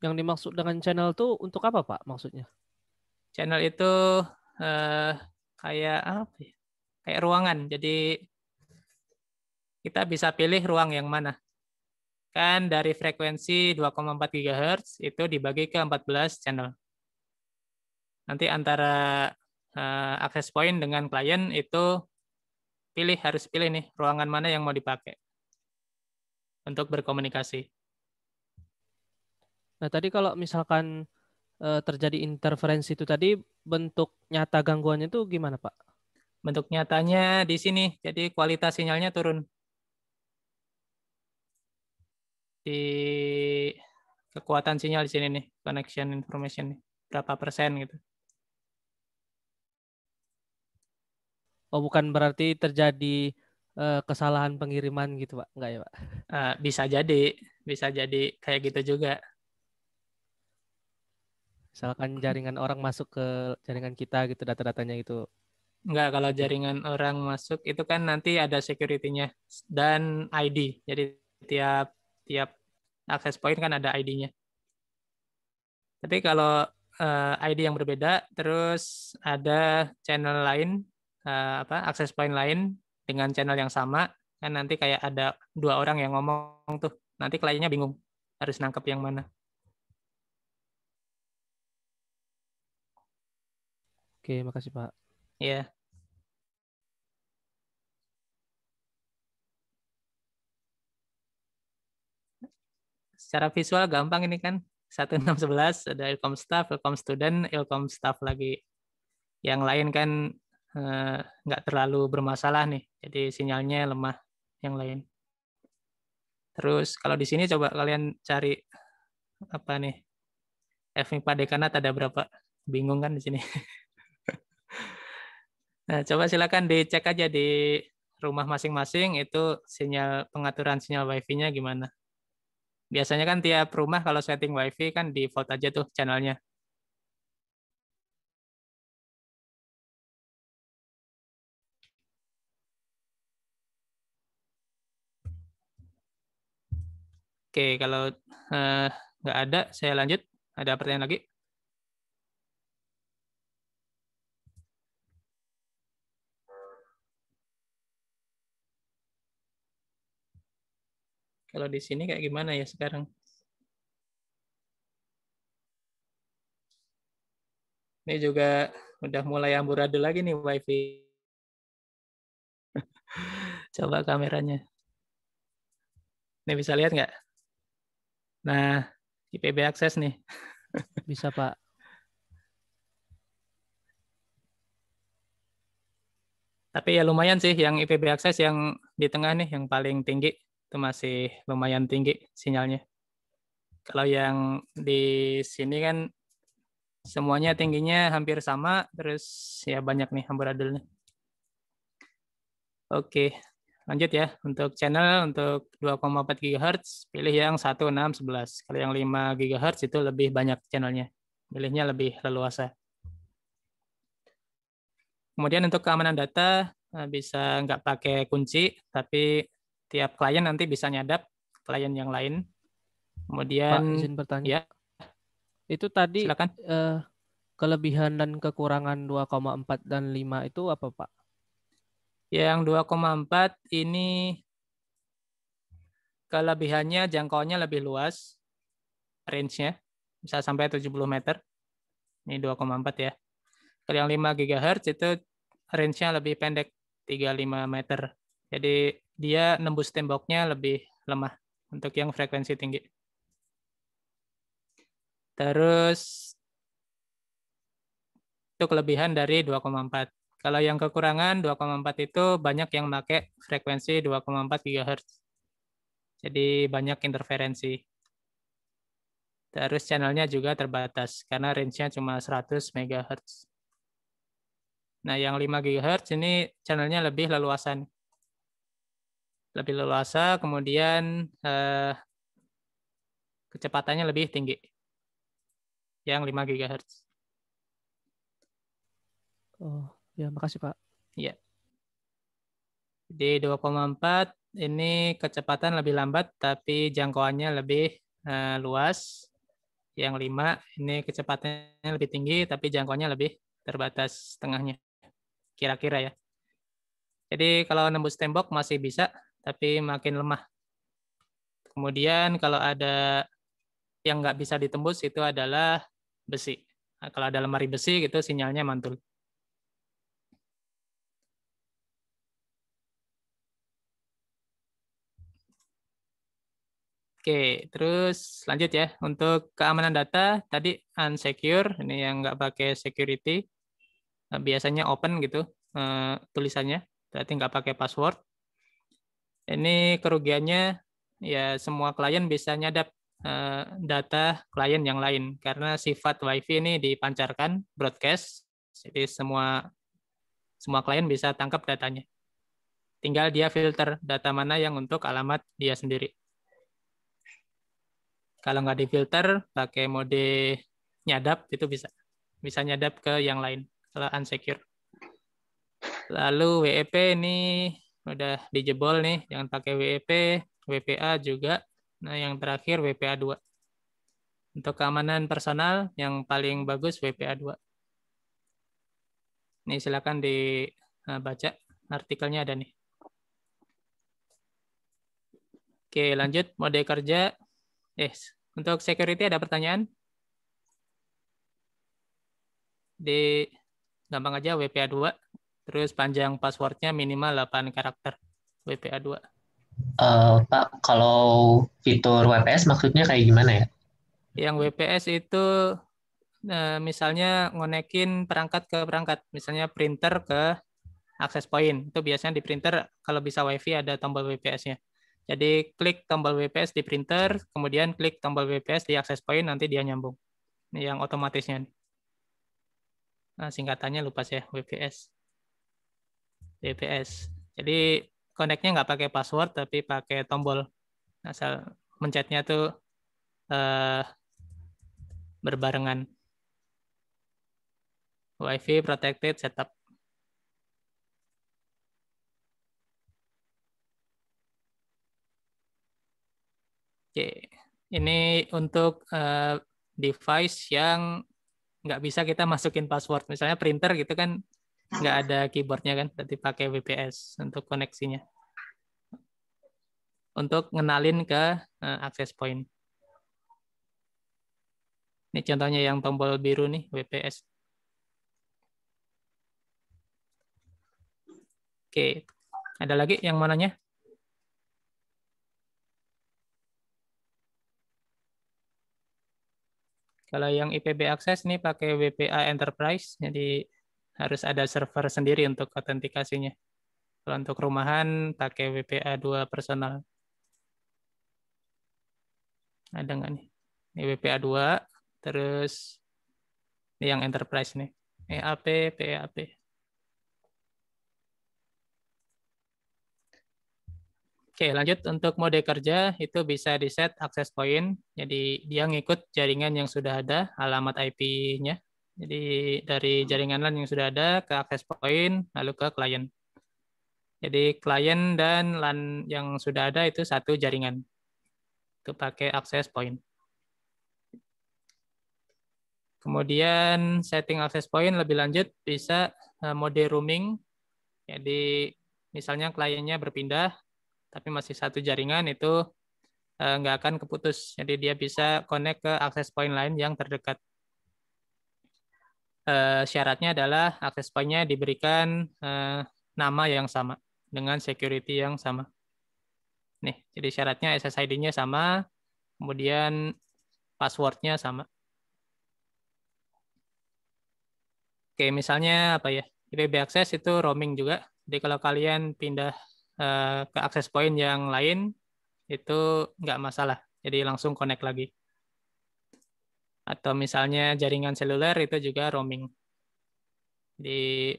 Yang dimaksud dengan channel itu untuk apa, Pak? Maksudnya? Channel itu eh, kayak apa? Ya? Kayak ruangan. Jadi kita bisa pilih ruang yang mana kan dari frekuensi 2,4 GHz itu dibagi ke 14 channel. Nanti antara uh, eh, access point dengan klien itu pilih harus pilih nih ruangan mana yang mau dipakai untuk berkomunikasi. Nah, tadi kalau misalkan uh, terjadi interferensi itu tadi bentuk nyata gangguannya itu gimana, Pak? Bentuk nyatanya di sini. Jadi kualitas sinyalnya turun. si kekuatan sinyal di sini nih, connection information nih, berapa persen gitu. Oh, bukan berarti terjadi uh, kesalahan pengiriman gitu, Pak? nggak ya, Pak? Uh, bisa jadi, bisa jadi kayak gitu juga. Misalkan jaringan orang masuk ke jaringan kita gitu, data-datanya gitu. Enggak, kalau jaringan orang masuk itu kan nanti ada security-nya dan ID. Jadi tiap tiap akses point kan ada ID-nya. Tapi kalau uh, eh, ID yang berbeda, terus ada channel lain, uh, apa access point lain dengan channel yang sama, kan nanti kayak ada dua orang yang ngomong tuh, nanti kliennya bingung harus nangkep yang mana. Oke, makasih Pak. Iya. Yeah. secara visual gampang ini kan 1611 hmm. ada ilkom staff, ilkom student, ilkom staff lagi. Yang lain kan eh, nggak terlalu bermasalah nih, jadi sinyalnya lemah yang lain. Terus kalau di sini coba kalian cari apa nih FMIPA dekanat ada berapa? Bingung kan di sini. nah, coba silakan dicek aja di rumah masing-masing itu sinyal pengaturan sinyal WiFi-nya gimana. Biasanya kan tiap rumah kalau setting WiFi kan default aja tuh channelnya. Oke, kalau eh, nggak eh, ada, saya lanjut. Ada pertanyaan lagi? Kalau di sini kayak gimana ya sekarang? Ini juga udah mulai amburadul lagi nih wifi. Coba kameranya. Ini bisa lihat nggak? Nah, IPB akses nih. bisa, Pak. Tapi ya lumayan sih yang IPB akses yang di tengah nih yang paling tinggi itu masih lumayan tinggi sinyalnya. Kalau yang di sini kan semuanya tingginya hampir sama, terus ya banyak nih amburadulnya. Oke, lanjut ya. Untuk channel untuk 2,4 GHz, pilih yang 1, 6, 11. Kalau yang 5 GHz itu lebih banyak channelnya. Pilihnya lebih leluasa. Kemudian untuk keamanan data, eh, bisa nggak pakai kunci, tapi tiap klien nanti bisa nyadap klien yang lain. Kemudian Pak, izin bertanya. Ya. Itu tadi Silakan. Eh, kelebihan dan kekurangan 2,4 dan 5 itu apa, Pak? Yang 2,4 ini kelebihannya jangkauannya lebih luas range-nya bisa sampai 70 meter. Ini 2,4 ya. Kalau yang 5 GHz itu range-nya lebih pendek 35 meter. Jadi dia nembus temboknya lebih lemah untuk yang frekuensi tinggi. Terus itu kelebihan dari 2,4. Kalau yang kekurangan 2,4 itu banyak yang pakai frekuensi 2,4 GHz. Jadi banyak interferensi. Terus channelnya juga terbatas karena range-nya cuma 100 MHz. Nah, yang 5 GHz ini channelnya lebih leluasan lebih leluasa, kemudian eh, kecepatannya lebih tinggi, yang 5 GHz. Oh, ya makasih Pak. Ya, Di 2,4 ini kecepatan lebih lambat, tapi jangkauannya lebih eh, luas. Yang 5 ini kecepatannya lebih tinggi, tapi jangkauannya lebih terbatas setengahnya, Kira-kira ya. Jadi kalau nembus tembok masih bisa, tapi makin lemah. Kemudian kalau ada yang nggak bisa ditembus itu adalah besi. Nah, kalau ada lemari besi gitu sinyalnya mantul. Oke, terus lanjut ya. Untuk keamanan data, tadi unsecure, ini yang nggak pakai security. Nah, biasanya open gitu eh, tulisannya, berarti nggak pakai password. Ini kerugiannya ya semua klien bisa nyadap eh, data klien yang lain karena sifat WiFi ini dipancarkan broadcast, jadi semua semua klien bisa tangkap datanya. Tinggal dia filter data mana yang untuk alamat dia sendiri. Kalau nggak difilter, pakai mode nyadap itu bisa. Bisa nyadap ke yang lain, kalau unsecure. Lalu WEP ini udah dijebol nih yang pakai WEP, WPA juga. Nah, yang terakhir WPA 2. Untuk keamanan personal yang paling bagus WPA 2. Ini silakan dibaca eh, artikelnya ada nih. Oke, lanjut mode kerja. Yes. Eh, untuk security ada pertanyaan? Di gampang aja WPA 2 Terus panjang passwordnya minimal 8 karakter WPA 2. Uh, eh, Pak, kalau fitur WPS maksudnya kayak gimana ya? Yang WPS itu eh, misalnya ngonekin perangkat ke perangkat, misalnya printer ke akses point. Itu biasanya di printer kalau bisa WiFi ada tombol WPS-nya. Jadi klik tombol WPS di printer, kemudian klik tombol WPS di akses point, nanti dia nyambung. Ini Yang otomatisnya. Nah, singkatannya lupa ya, WPS. DPS. Jadi connectnya nggak pakai password tapi pakai tombol asal mencetnya tuh eh, berbarengan. WiFi protected setup. Oke, ini untuk uh, device yang nggak bisa kita masukin password. Misalnya printer gitu kan nggak ada keyboardnya kan berarti pakai WPS untuk koneksinya untuk ngenalin ke uh, access point ini contohnya yang tombol biru nih WPS oke ada lagi yang mananya kalau yang IPB akses nih pakai WPA Enterprise jadi harus ada server sendiri untuk autentikasinya. Kalau untuk rumahan pakai WPA 2 personal. Ada nggak nih? Ini WPA 2, terus ini yang enterprise nih. EAP, PEAP. Oke, lanjut untuk mode kerja itu bisa di set access point. Jadi dia ngikut jaringan yang sudah ada, alamat IP-nya, jadi dari jaringan LAN yang sudah ada ke access point lalu ke klien. Jadi klien dan LAN yang sudah ada itu satu jaringan. Itu pakai access point. Kemudian setting access point lebih lanjut bisa eh, mode roaming. Jadi misalnya kliennya berpindah tapi masih satu jaringan itu eh, nggak akan keputus. Jadi dia bisa connect ke access point lain yang terdekat. Eh, syaratnya adalah akses point-nya diberikan eh, nama yang sama dengan security yang sama. Nih, jadi syaratnya SSID-nya sama, kemudian password-nya sama. Oke, misalnya apa ya? IPB Access itu roaming juga. Jadi kalau kalian pindah eh, ke akses point yang lain, itu nggak masalah. Jadi langsung connect lagi atau misalnya jaringan seluler itu juga roaming. Di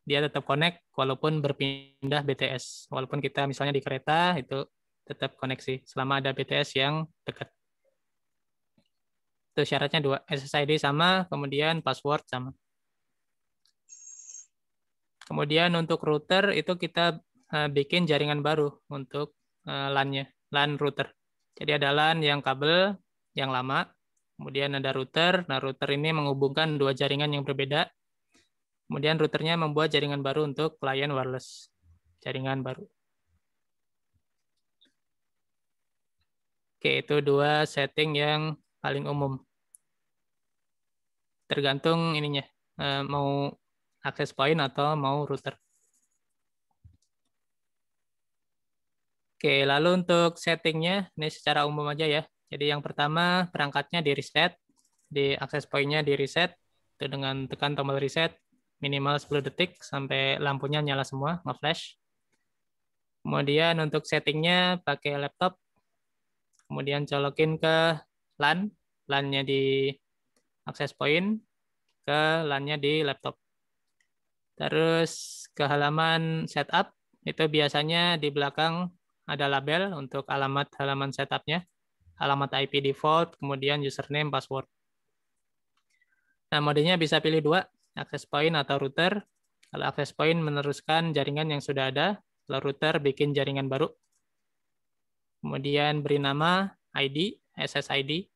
dia tetap connect walaupun berpindah BTS. Walaupun kita misalnya di kereta itu tetap koneksi selama ada BTS yang dekat. Itu syaratnya dua, SSID sama, kemudian password sama. Kemudian untuk router itu kita eh, bikin jaringan baru untuk eh, LAN-nya, LAN router. Jadi ada LAN yang kabel yang lama, Kemudian ada router. Nah, router ini menghubungkan dua jaringan yang berbeda. Kemudian routernya membuat jaringan baru untuk klien wireless. Jaringan baru. Oke, itu dua setting yang paling umum. Tergantung ininya, eh, mau akses point atau mau router. Oke, lalu untuk settingnya, ini secara umum aja ya. Jadi yang pertama perangkatnya di reset, di akses pointnya di reset, itu dengan tekan tombol reset minimal 10 detik sampai lampunya nyala semua, nge-flash. Kemudian untuk settingnya pakai laptop, kemudian colokin ke LAN, LAN-nya di akses point, ke LAN-nya di laptop. Terus ke halaman setup, itu biasanya di belakang ada label untuk alamat halaman setupnya alamat IP default, kemudian username, password. Nah, modenya bisa pilih dua, access point atau router. Kalau access point meneruskan jaringan yang sudah ada, kalau router bikin jaringan baru. Kemudian beri nama, ID, SSID.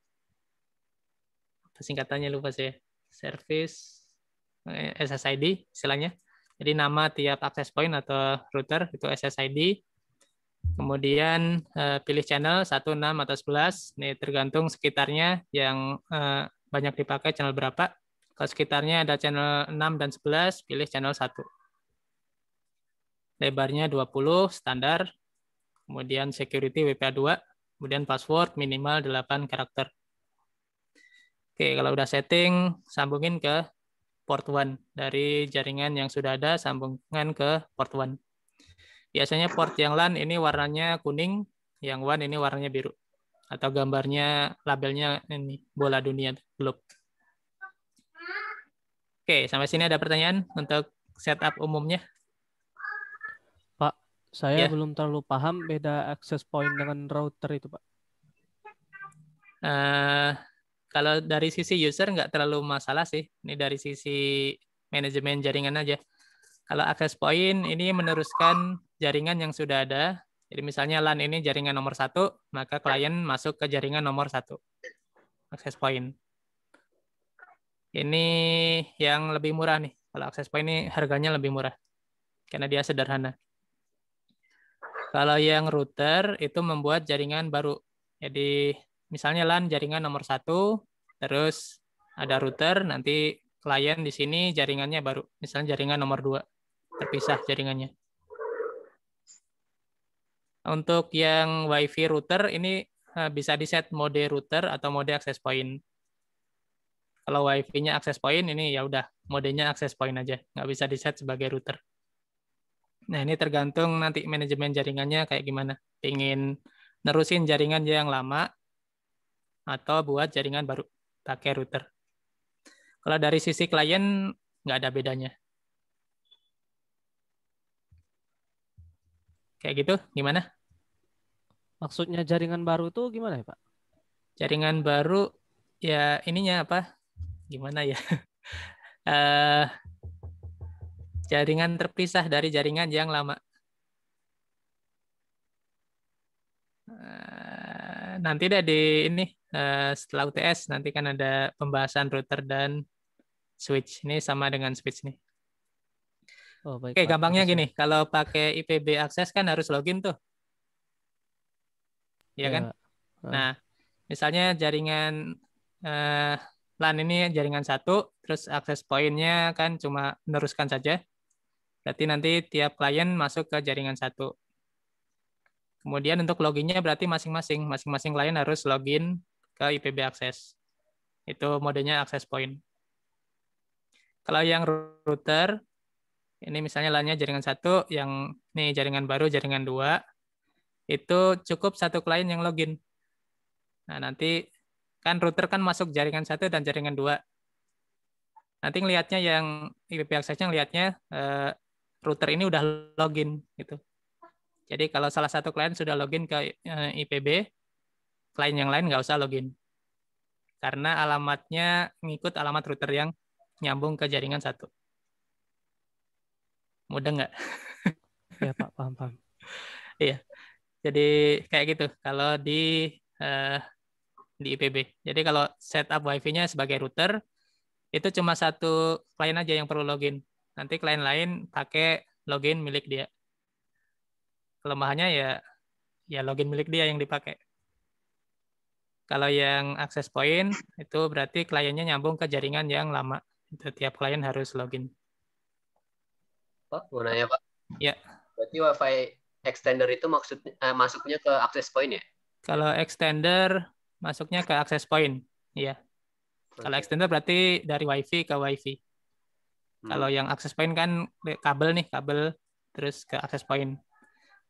Apa singkatannya lupa sih, Service eh, SSID istilahnya. Jadi nama tiap access point atau router itu SSID. Kemudian uh, pilih channel 1, 6, atau 11. Ini tergantung sekitarnya yang uh, banyak dipakai channel berapa. Kalau sekitarnya ada channel 6 dan 11, pilih channel 1. Lebarnya 20, standar. Kemudian security WPA 2. Kemudian password minimal 8 karakter. Oke, kalau udah setting, sambungin ke port 1. Dari jaringan yang sudah ada, sambungkan ke port 1. Biasanya port yang LAN ini warnanya kuning, yang WAN ini warnanya biru. Atau gambarnya, labelnya ini bola dunia, globe. Oke, sampai sini ada pertanyaan untuk setup umumnya. Pak, saya ya. belum terlalu paham beda access point dengan router itu, Pak. Uh, kalau dari sisi user nggak terlalu masalah sih. Ini dari sisi manajemen jaringan aja. Kalau akses point ini meneruskan jaringan yang sudah ada. Jadi misalnya LAN ini jaringan nomor satu, maka klien masuk ke jaringan nomor satu. Akses point. Ini yang lebih murah nih. Kalau akses point ini harganya lebih murah. Karena dia sederhana. Kalau yang router itu membuat jaringan baru. Jadi misalnya LAN jaringan nomor satu, terus ada router, nanti klien di sini jaringannya baru. Misalnya jaringan nomor dua terpisah jaringannya. Untuk yang WiFi router ini eh, bisa di set mode router atau mode access point. Kalau WiFi-nya access point ini ya udah modenya access point aja, nggak bisa di set sebagai router. Nah ini tergantung nanti manajemen jaringannya kayak gimana. Ingin nerusin jaringan yang lama atau buat jaringan baru pakai router. Kalau dari sisi klien nggak ada bedanya. kayak gitu gimana? Maksudnya jaringan baru tuh gimana ya Pak? Jaringan baru ya ininya apa? Gimana ya? uh, jaringan terpisah dari jaringan yang lama. Eh, nanti deh di ini eh, setelah UTS nanti kan ada pembahasan router dan switch. Ini sama dengan switch nih. Oh, baik, Oke, Pak. gampangnya gini, kalau pakai IPB akses kan harus login tuh. Iya ya. kan? Ah. Nah, misalnya jaringan eh, LAN ini jaringan satu, terus akses poinnya kan cuma meneruskan saja. Berarti nanti tiap klien masuk ke jaringan satu. Kemudian untuk loginnya berarti masing-masing, masing-masing klien harus login ke IPB akses. Itu modenya akses poin. Kalau yang router ini misalnya lan jaringan satu, yang ini jaringan baru jaringan dua, itu cukup satu klien yang login. Nah, nanti kan router kan masuk jaringan satu dan jaringan dua. Nanti ngelihatnya yang IP saja lihatnya ngelihatnya eh, router ini udah login gitu. Jadi kalau salah satu klien sudah login ke eh, IPB, klien yang lain nggak usah login. Karena alamatnya ngikut alamat router yang nyambung ke jaringan satu. Mudah nggak? ya Pak, paham paham. iya. Jadi kayak gitu kalau di uh, di IPB. Jadi kalau setup WiFi-nya sebagai router itu cuma satu klien aja yang perlu login. Nanti klien lain pakai login milik dia. Kelemahannya ya ya login milik dia yang dipakai. Kalau yang akses point itu berarti kliennya nyambung ke jaringan yang lama. setiap klien harus login. Pak, mau nanya Pak. Ya. Berarti WiFi extender itu maksudnya eh, masuknya ke access point ya? Kalau extender masuknya ke access point, ya. Kalau extender berarti dari WiFi ke WiFi. Hmm. Kalau yang access point kan kabel nih, kabel terus ke access point.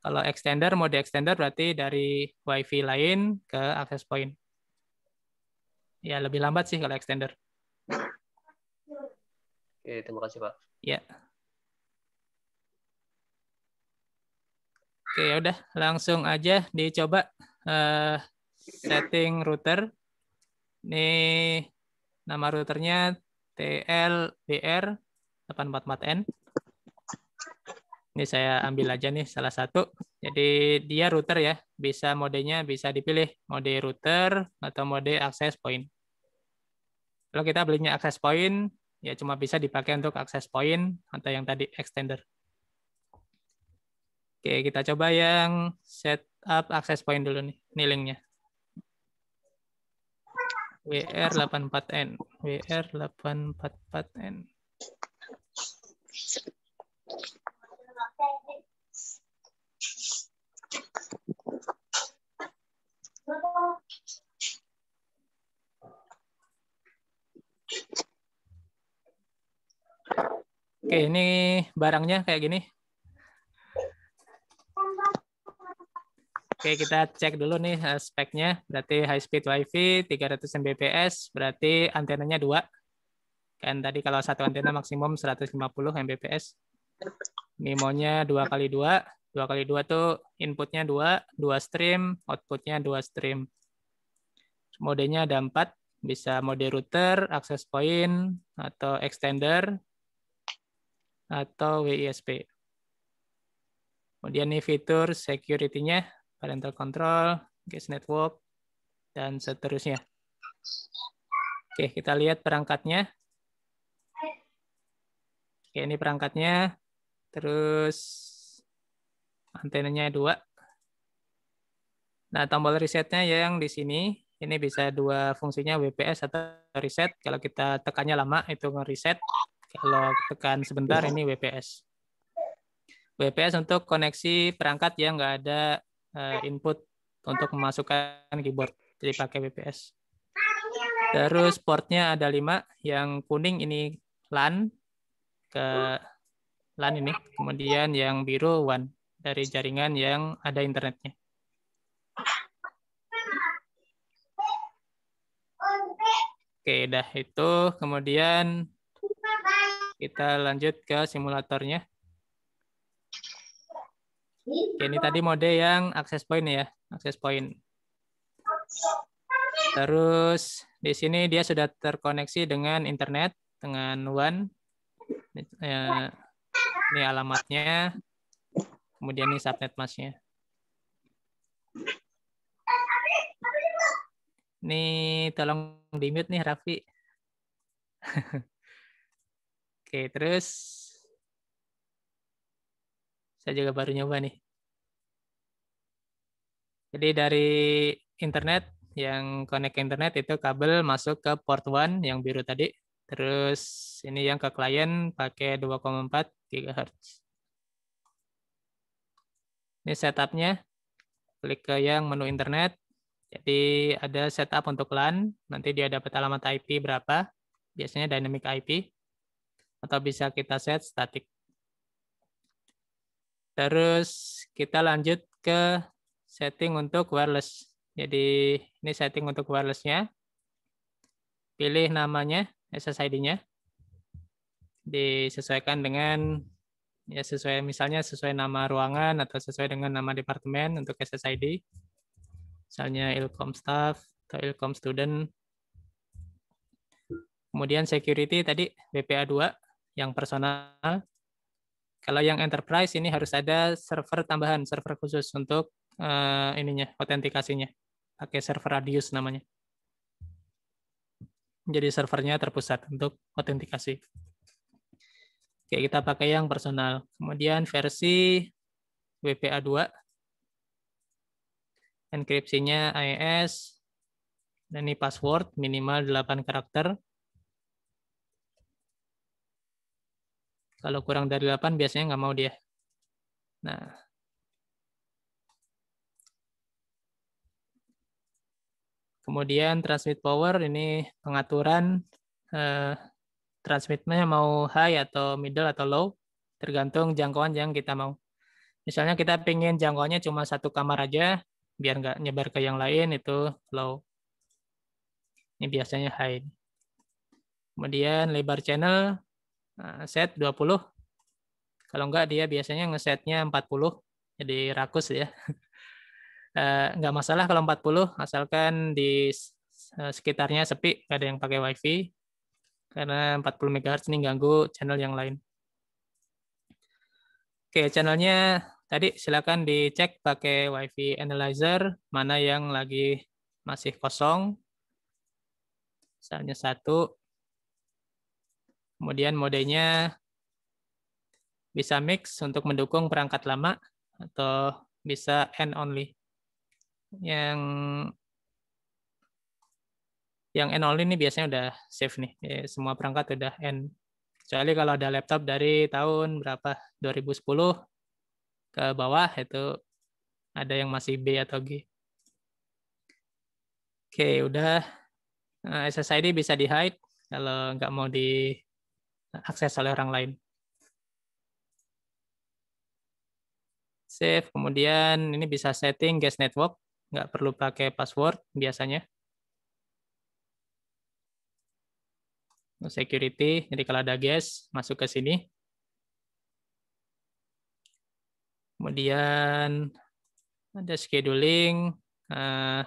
Kalau extender mode extender berarti dari WiFi lain ke access point. Ya, lebih lambat sih kalau extender. Oke, terima kasih, Pak. Ya. Oke, ya udah langsung aja dicoba uh, setting router. Nih nama routernya TLBR 844N. Ini saya ambil aja nih salah satu. Jadi dia router ya, bisa modenya bisa dipilih mode router atau mode access point. Kalau kita belinya access point, ya cuma bisa dipakai untuk access point atau yang tadi extender. Oke, kita coba yang setup access point dulu nih, nih linknya. WR84N, WR844N. Oke, ini barangnya kayak gini. Oke, kita cek dulu nih eh, speknya. Berarti high speed WiFi 300 Mbps, berarti antenanya dua. Kan tadi kalau satu antena maksimum 150 Mbps. MIMO-nya 2 kali dua. Dua kali dua tuh inputnya dua, dua stream, outputnya dua stream. Modenya ada empat. bisa mode router, access point, atau extender, atau WISP. Kemudian nih fitur security-nya parental control, guest network, dan seterusnya. Oke, kita lihat perangkatnya. Oke, ini perangkatnya. Terus antenanya dua. Nah, tombol resetnya yang di sini. Ini bisa dua fungsinya, WPS atau reset. Kalau kita tekannya lama, itu nge-reset. Kalau tekan sebentar, ini WPS. WPS untuk koneksi perangkat yang nggak ada uh, input untuk memasukkan keyboard. Jadi pakai BPS. Terus portnya ada lima. Yang kuning ini LAN ke LAN ini. Kemudian yang biru WAN dari jaringan yang ada internetnya. Oke, dah itu. Kemudian kita lanjut ke simulatornya ini tadi mode yang access point ya, access point. Terus di sini dia sudah terkoneksi dengan internet dengan WAN. Eh, ini alamatnya. Kemudian ini subnet masnya. ini tolong di mute nih Raffi. Oke, terus saya juga baru nyoba nih. Jadi dari internet yang connect ke internet itu kabel masuk ke port 1 yang biru tadi. Terus ini yang ke klien pakai 2,4 GHz. Ini setupnya. Klik ke yang menu internet. Jadi ada setup untuk LAN. Nanti dia dapat alamat IP berapa. Biasanya dynamic IP. Atau bisa kita set static. Terus kita lanjut ke setting untuk wireless. Jadi ini setting untuk wirelessnya. Pilih namanya, SSID-nya. Disesuaikan dengan ya sesuai misalnya sesuai nama ruangan atau sesuai dengan nama departemen untuk SSID. Misalnya Ilkom staff atau Ilkom student. Kemudian security tadi BPA 2 yang personal kalau yang enterprise ini harus ada server tambahan, server khusus untuk uh, ininya, autentikasinya. Pakai server radius namanya. Jadi servernya terpusat untuk autentikasi. Oke, kita pakai yang personal. Kemudian versi WPA2. Enkripsinya AES. Dan ini password minimal 8 karakter. Kalau kurang dari 8 biasanya nggak mau dia. Nah, Kemudian transmit power ini pengaturan eh, transmitnya mau high atau middle atau low tergantung jangkauan yang kita mau. Misalnya kita pengen jangkauannya cuma satu kamar aja biar nggak nyebar ke yang lain itu low. Ini biasanya high. Kemudian lebar channel Nah, set 20. Kalau enggak dia biasanya ngesetnya 40. Jadi rakus ya. Enggak masalah kalau 40 asalkan di eh, sekitarnya sepi, enggak ada yang pakai wifi. Karena 40 MHz ini ganggu channel yang lain. Oke, channelnya tadi silakan dicek pakai wifi analyzer mana yang lagi masih kosong. Misalnya satu, Kemudian modenya bisa mix untuk mendukung perangkat lama atau bisa end only. Yang yang N only ini biasanya udah safe nih. Ya, semua perangkat udah end. Kecuali kalau ada laptop dari tahun berapa? 2010 ke bawah itu ada yang masih B atau G. Oke, udah eh, SSID bisa di-hide kalau nggak mau di akses oleh orang lain. Save, kemudian ini bisa setting guest network, nggak perlu pakai password biasanya. Security, jadi kalau ada guest masuk ke sini. Kemudian ada scheduling, eh,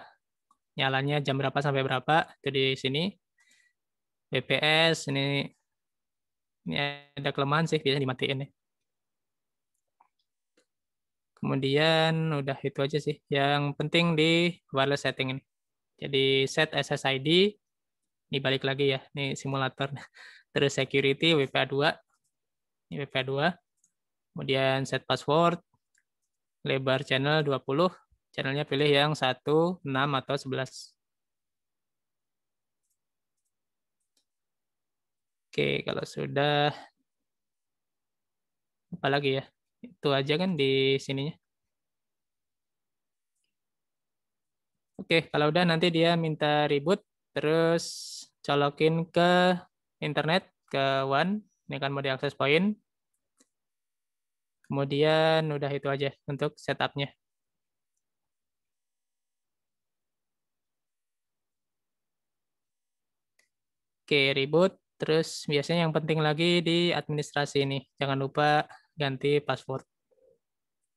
nyalanya jam berapa sampai berapa, itu di sini. BPS, ini ini ada kelemahan sih, biasanya dimatiin ya. Kemudian udah itu aja sih. Yang penting di wireless setting ini. Jadi set SSID, ini balik lagi ya, ini simulator. Terus security WPA2, ini WPA2. Kemudian set password, lebar channel 20, channelnya pilih yang 1, 6, atau 11. Oke, kalau sudah apalagi ya? Itu aja kan di sininya. Oke, kalau udah nanti dia minta reboot terus colokin ke internet, ke WAN, Ini kan mau diakses point. Kemudian udah itu aja untuk setupnya. Oke, reboot. Terus biasanya yang penting lagi di administrasi ini. Jangan lupa ganti password.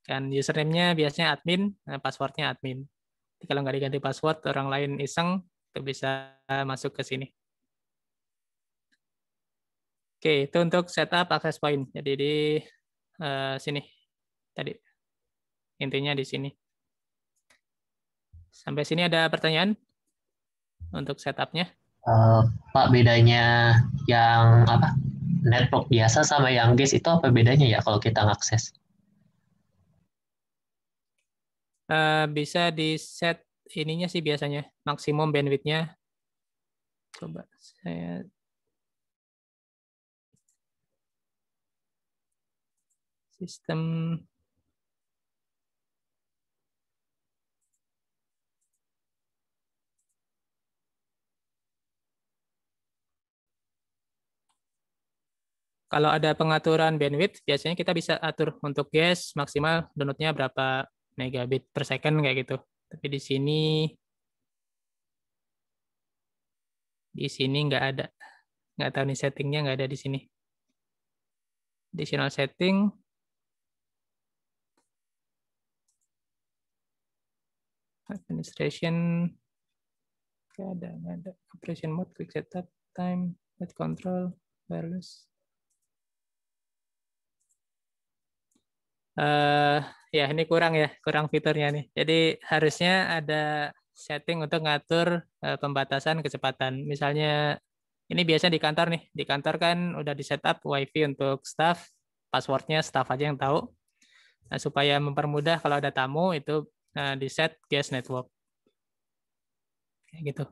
Kan username-nya biasanya admin, nah, passwordnya admin. Jadi kalau nggak diganti password, orang lain iseng itu bisa masuk ke sini. Oke, itu untuk setup access point. Jadi di uh, sini tadi. Intinya di sini. Sampai sini ada pertanyaan untuk setupnya? Eh, Pak bedanya yang apa network biasa sama yang GIS itu apa bedanya ya kalau kita ngakses? Uh, bisa di set ininya sih biasanya maksimum bandwidthnya. Coba saya sistem Kalau ada pengaturan bandwidth, biasanya kita bisa atur untuk gas maksimal downloadnya berapa megabit per second kayak gitu. Tapi di sini di sini nggak ada, nggak tahu nih settingnya nggak ada di sini. Additional setting, administration nggak ada nggak ada operation mode quick setup time net control wireless uh, ya ini kurang ya, kurang fiturnya nih. Jadi harusnya ada setting untuk ngatur uh, pembatasan kecepatan. Misalnya ini biasa di kantor nih, di kantor kan udah di setup wifi untuk staff, passwordnya staff aja yang tahu. Nah, supaya mempermudah kalau ada tamu itu uh, eh, di set guest network. Kayak gitu.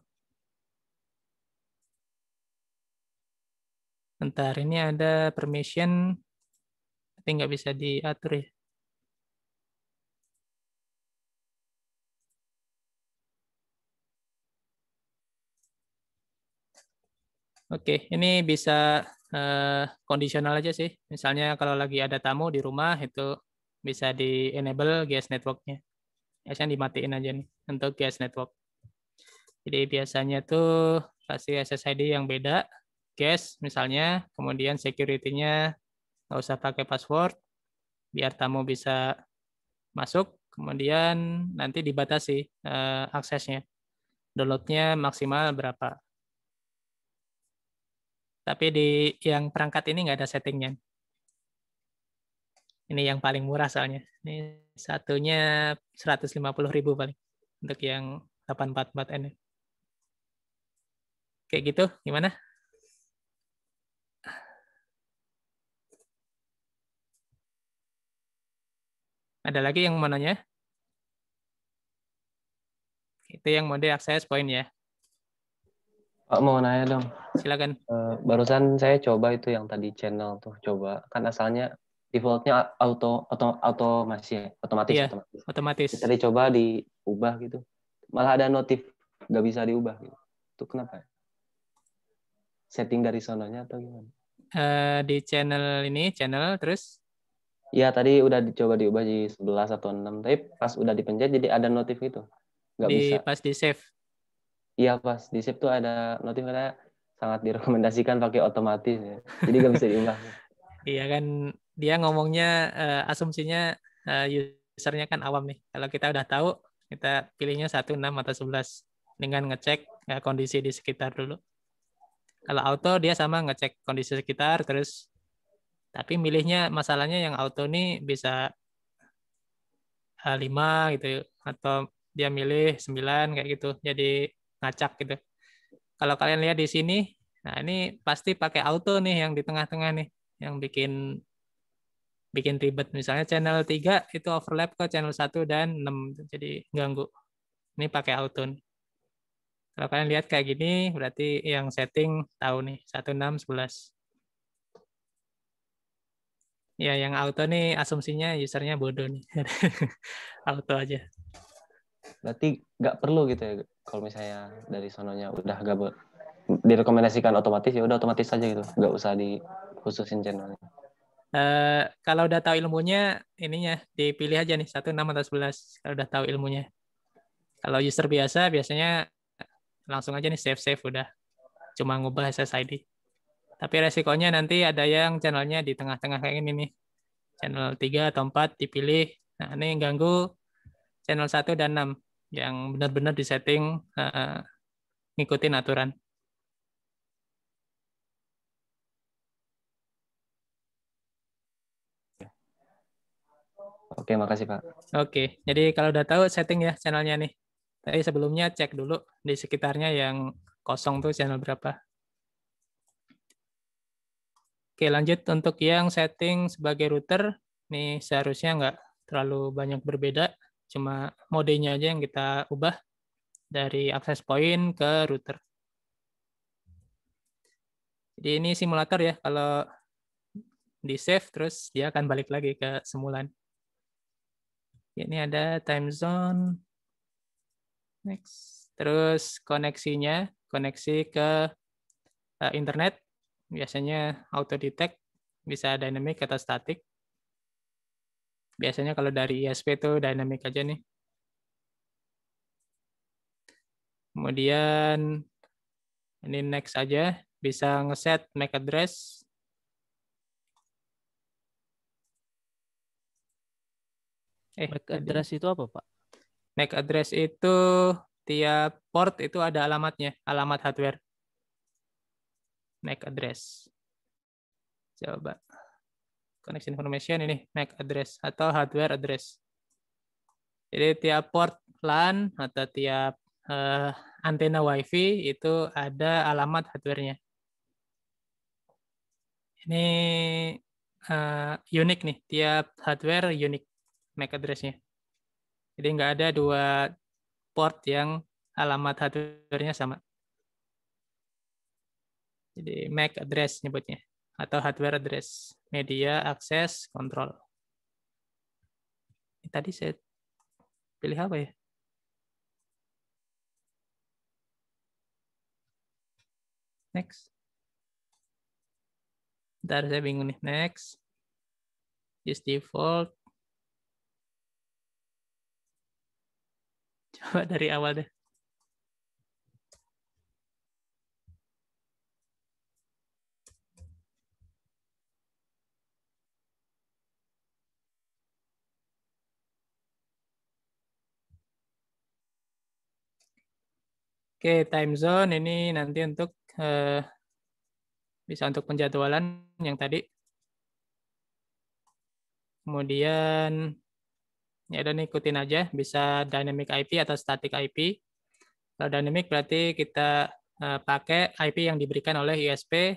Bentar, ini ada permission tapi nggak bisa diatur ya. Oke, ini bisa kondisional eh, kondisional aja sih. Misalnya kalau lagi ada tamu di rumah itu bisa di enable gas networknya. Biasanya dimatiin aja nih untuk gas network. Jadi biasanya tuh kasih SSID yang beda, gas misalnya, kemudian security-nya nggak usah pakai password, biar tamu bisa masuk, kemudian nanti dibatasi uh, aksesnya. Downloadnya maksimal berapa. Tapi di yang perangkat ini nggak ada settingnya. Ini yang paling murah soalnya. Ini satunya ribu paling untuk yang 844 ini. Kayak gitu, gimana? Ada lagi yang mananya? Itu yang mode akses point ya. Pak mau nanya dong. Silakan. Eh, barusan saya coba itu yang tadi channel tuh coba kan asalnya defaultnya auto auto auto masih ya, otomatis iya, otomatis. otomatis. Tadi coba diubah gitu. Malah ada notif nggak bisa diubah gitu. Itu kenapa? Ya? Setting dari sononya atau gimana? Eh, di channel ini channel terus Iya tadi udah dicoba diubah di 11 atau 6 tapi pas udah dipencet jadi ada notif gitu. Nggak di, bisa. Pas di save. Iya pas di save tuh ada notif katanya sangat direkomendasikan pakai otomatis ya. Jadi nggak bisa diubah. iya kan dia ngomongnya uh, asumsinya uh, usernya kan awam nih. Kalau kita udah tahu kita pilihnya 1, 6 atau 11 dengan ngecek uh, kondisi di sekitar dulu. Kalau auto dia sama ngecek kondisi sekitar terus tapi milihnya masalahnya yang auto nih bisa eh, lima gitu atau dia milih 9 kayak gitu jadi ngacak gitu kalau kalian lihat di sini nah ini pasti pakai auto nih yang di tengah-tengah nih yang bikin bikin ribet misalnya channel 3 itu overlap ke channel 1 dan 6 jadi ganggu ini pakai auto nih. kalau kalian lihat kayak gini berarti yang setting tahu nih enam 11 Ya, yang auto nih asumsinya usernya bodoh nih. auto aja. Berarti nggak perlu gitu ya kalau misalnya dari sononya udah gak ber direkomendasikan otomatis ya udah otomatis aja gitu, nggak usah di dikhususin channelnya. Uh, kalau udah tahu ilmunya, ininya dipilih aja nih satu enam atau sebelas kalau udah tahu ilmunya. Kalau user biasa biasanya langsung aja nih save save udah, cuma ngubah SSID. Tapi resikonya nanti ada yang channelnya di tengah-tengah kayak ini nih. Channel 3 atau 4 dipilih. Nah, ini yang ganggu channel 1 dan 6 yang benar-benar disetting uh, ngikutin aturan. Oke, makasih Pak. Oke, jadi kalau udah tahu setting ya channelnya nih. Tapi sebelumnya cek dulu di sekitarnya yang kosong tuh channel berapa. Oke, lanjut untuk yang setting sebagai router. Nih seharusnya nggak terlalu banyak berbeda, cuma modenya aja yang kita ubah dari access point ke router. Jadi ini simulator ya, kalau di save terus dia akan balik lagi ke semulan. Ini ada time zone. Next. Terus koneksinya, koneksi ke eh, internet biasanya auto detect bisa dynamic atau static. Biasanya kalau dari ISP itu dynamic aja nih. Kemudian ini next aja bisa ngeset MAC address Eh, MAC address itu apa, Pak? MAC address itu tiap port itu ada alamatnya, alamat hardware. MAC address. Coba. Connection information ini MAC address atau hardware address. Jadi tiap port LAN atau tiap uh, eh, antena WiFi itu ada alamat hardware-nya. Ini uh, unik nih, tiap hardware unik MAC address-nya. Jadi nggak ada dua port yang alamat hardware-nya sama. Jadi MAC address nyebutnya atau hardware address, media akses control. Ini tadi saya pilih apa ya? Next. Ntar saya bingung nih. Next. Use default. Coba dari awal deh. Oke, time zone ini nanti untuk uh, bisa untuk penjadwalan yang tadi. Kemudian ya udah ikutin aja, bisa dynamic IP atau static IP. Kalau dynamic berarti kita uh, pakai IP yang diberikan oleh ISP,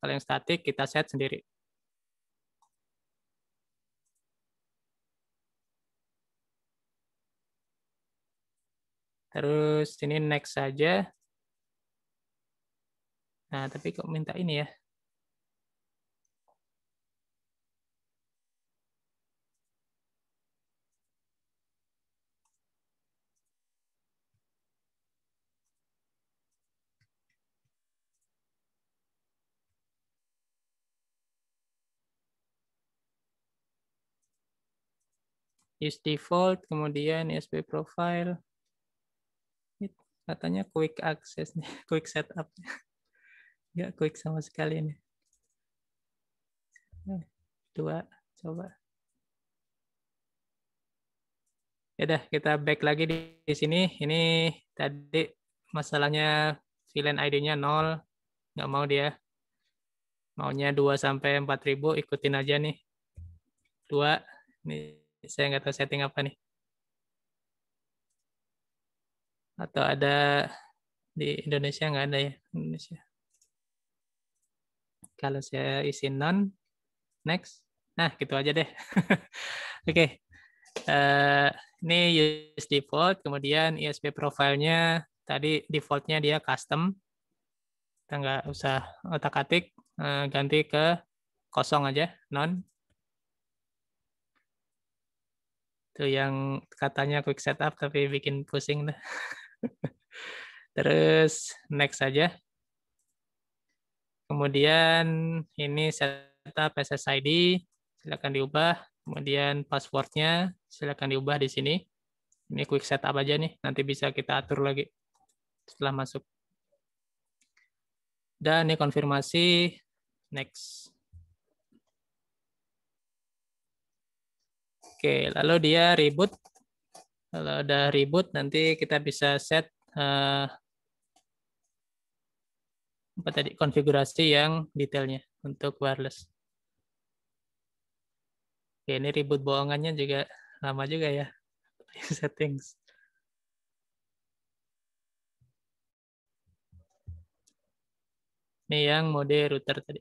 kalau yang static kita set sendiri. Terus ini next saja. Nah, tapi kok minta ini ya? use default, kemudian ESP profile katanya quick access nih, quick setup. Enggak quick sama sekali ini. Hmm, dua, coba. Ya udah, kita back lagi di, di sini. Ini tadi masalahnya villain ID-nya 0, nggak mau dia. Maunya 2 sampai 4000 ikutin aja nih. 2. Ini saya nggak tahu setting apa nih. atau ada di Indonesia nggak ada ya Indonesia kalau saya isi non next nah gitu aja deh oke okay. uh, eh, ini use default kemudian ISP profilnya tadi defaultnya dia custom kita nggak usah otak atik uh, eh, ganti ke kosong aja non itu yang katanya quick setup tapi bikin pusing deh Terus next saja. Kemudian ini setup SSID, silakan diubah. Kemudian passwordnya silakan diubah di sini. Ini quick setup aja nih, nanti bisa kita atur lagi setelah masuk. Dan ini konfirmasi next. Oke, lalu dia reboot kalau ada reboot nanti kita bisa set uh, apa tadi konfigurasi yang detailnya untuk wireless. Oke, ini ribut bohongannya juga lama juga ya. Settings. Ini yang mode router tadi.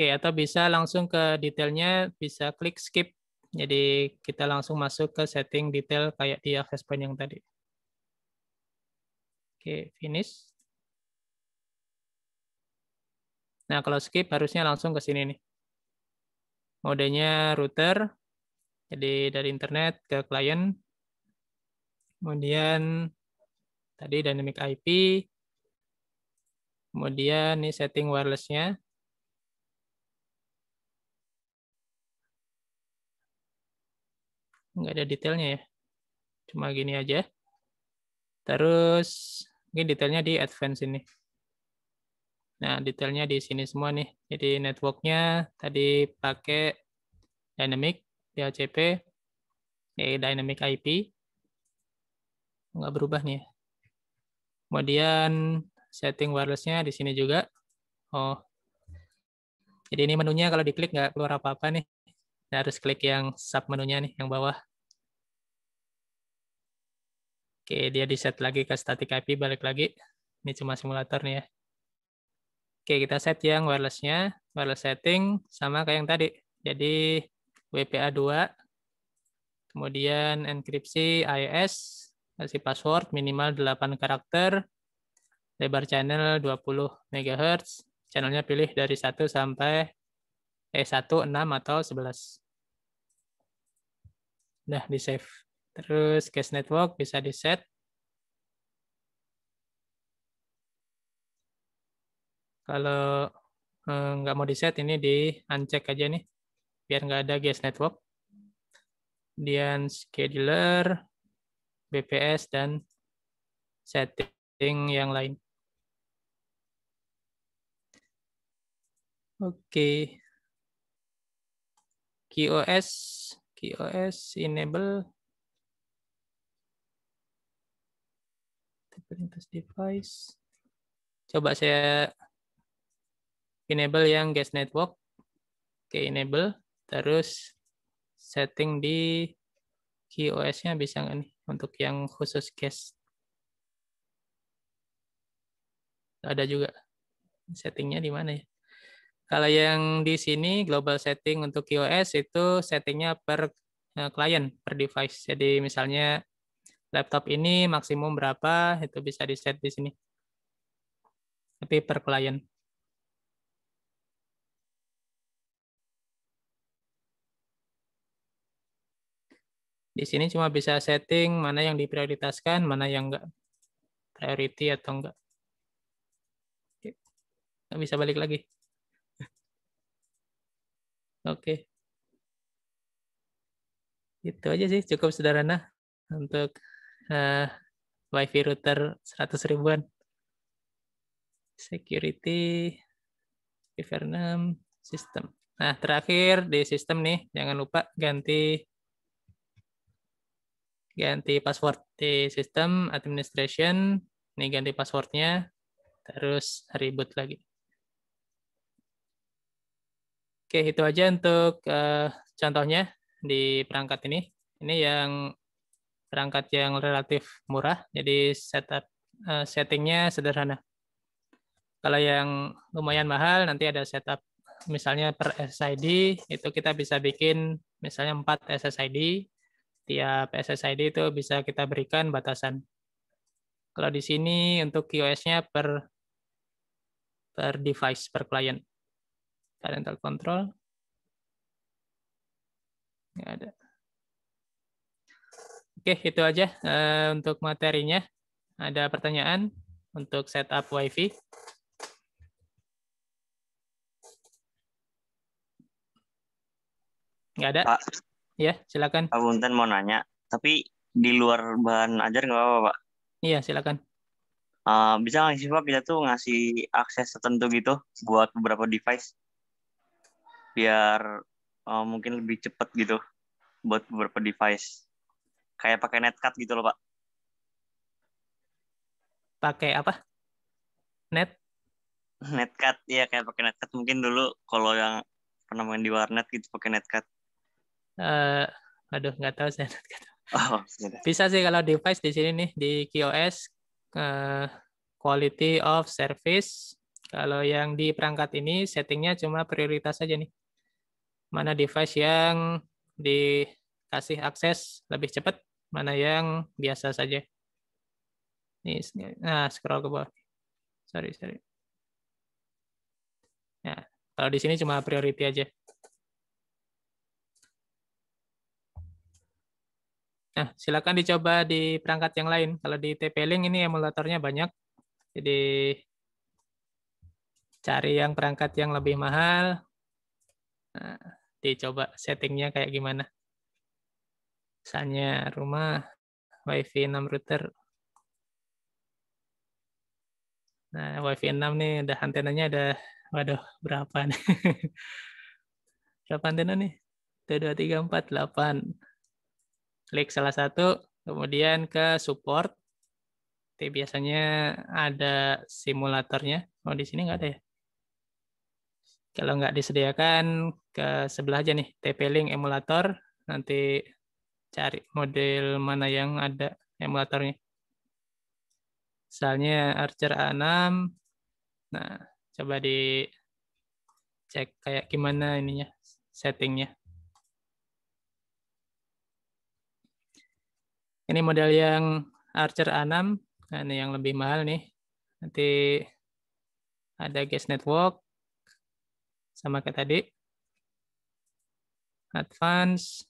Oke, atau bisa langsung ke detailnya, bisa klik skip. Jadi kita langsung masuk ke setting detail kayak di access point yang tadi. Oke, finish. Nah, kalau skip harusnya langsung ke sini nih. Modenya router, jadi dari internet ke klien. Kemudian tadi dynamic IP. Kemudian ini setting wireless-nya. nggak ada detailnya ya cuma gini aja terus mungkin detailnya di advance ini nah detailnya di sini semua nih jadi networknya tadi pakai dynamic DHCP eh ya, dynamic IP nggak berubah nih ya. kemudian setting wirelessnya di sini juga oh jadi ini menunya kalau diklik nggak keluar apa-apa nih Nah, harus klik yang sub menunya nih, yang bawah. Oke, dia di set lagi ke static IP, balik lagi. Ini cuma simulator nih ya. Oke, kita set yang wirelessnya, wireless setting sama kayak yang tadi. Jadi WPA 2, kemudian enkripsi AES, kasih password minimal 8 karakter, lebar channel 20 MHz, channelnya pilih dari 1 sampai eh 1, 6, atau 11. Nah, di-save. Terus case network bisa di-set. Kalau eh, nggak mau di-set, ini di-uncheck aja nih. Biar nggak ada guest network. Dian scheduler, BPS, dan setting yang lain. Oke. Okay. QoS QoS enable lintas device. Coba saya enable yang guest network. Oke, enable. Terus setting di QoS-nya bisa nggak nih untuk yang khusus guest? Ada juga. Settingnya di mana ya? Kalau yang di sini global setting untuk iOS itu settingnya per klien, eh, per device. Jadi misalnya laptop ini maksimum berapa, itu bisa di-set di sini. Tapi per klien. Di sini cuma bisa setting mana yang diprioritaskan, mana yang enggak. Priority atau enggak. Oke. bisa balik lagi. Oke. Itu aja sih cukup sederhana untuk uh, wifi router 100 ribuan. Security, driver system. Nah, terakhir di sistem nih, jangan lupa ganti ganti password di sistem administration, nih ganti passwordnya, terus reboot lagi. Oke, itu aja untuk uh, contohnya di perangkat ini. Ini yang perangkat yang relatif murah, jadi setup uh, settingnya sederhana. Kalau yang lumayan mahal, nanti ada setup misalnya per SSID, itu kita bisa bikin misalnya 4 SSID, tiap SSID itu bisa kita berikan batasan. Kalau di sini untuk QoS-nya per per device, per client parental control. Nggak ada. Oke, itu aja uh, untuk materinya. Ada pertanyaan untuk setup WiFi? Nggak ada? Pak. Ya, silakan. Pak Bunten mau nanya, tapi di luar bahan ajar nggak apa-apa, Pak? Iya, silakan. Uh, bisa nggak sih Pak kita tuh ngasih akses tertentu gitu buat beberapa device? biar uh, mungkin lebih cepat gitu buat beberapa device kayak pakai netcat gitu loh pak pakai apa net netcat ya kayak pakai netcat mungkin dulu kalau yang pernah main di warnet gitu pakai netcat uh, aduh nggak tahu saya netcat oh, iya. bisa sih kalau device di sini nih di QoS uh, eh, quality of service kalau yang di perangkat ini settingnya cuma prioritas saja nih mana device yang dikasih akses lebih cepat, mana yang biasa saja. nah scroll ke bawah. Sorry, sorry. Ya, kalau di sini cuma priority aja. Nah, silakan dicoba di perangkat yang lain. Kalau di TP-Link ini emulatornya banyak. Jadi cari yang perangkat yang lebih mahal. Nah, dicoba settingnya kayak gimana. Misalnya rumah WiFi 6 router. Nah, WiFi 6 nih ada antenanya ada waduh berapa nih? berapa antena nih? 1, 2, 3, 4, Klik salah satu, kemudian ke support. Tapi biasanya ada simulatornya. Oh, di sini nggak ada ya? Kalau nggak disediakan, ke sebelah aja nih, TP-Link emulator. Nanti cari model mana yang ada emulatornya. Misalnya Archer A6. Nah, coba di cek kayak gimana ininya, settingnya. Ini model yang Archer A6, nah, ini yang lebih mahal nih. Nanti ada Gas Network, sama kayak tadi. Advance.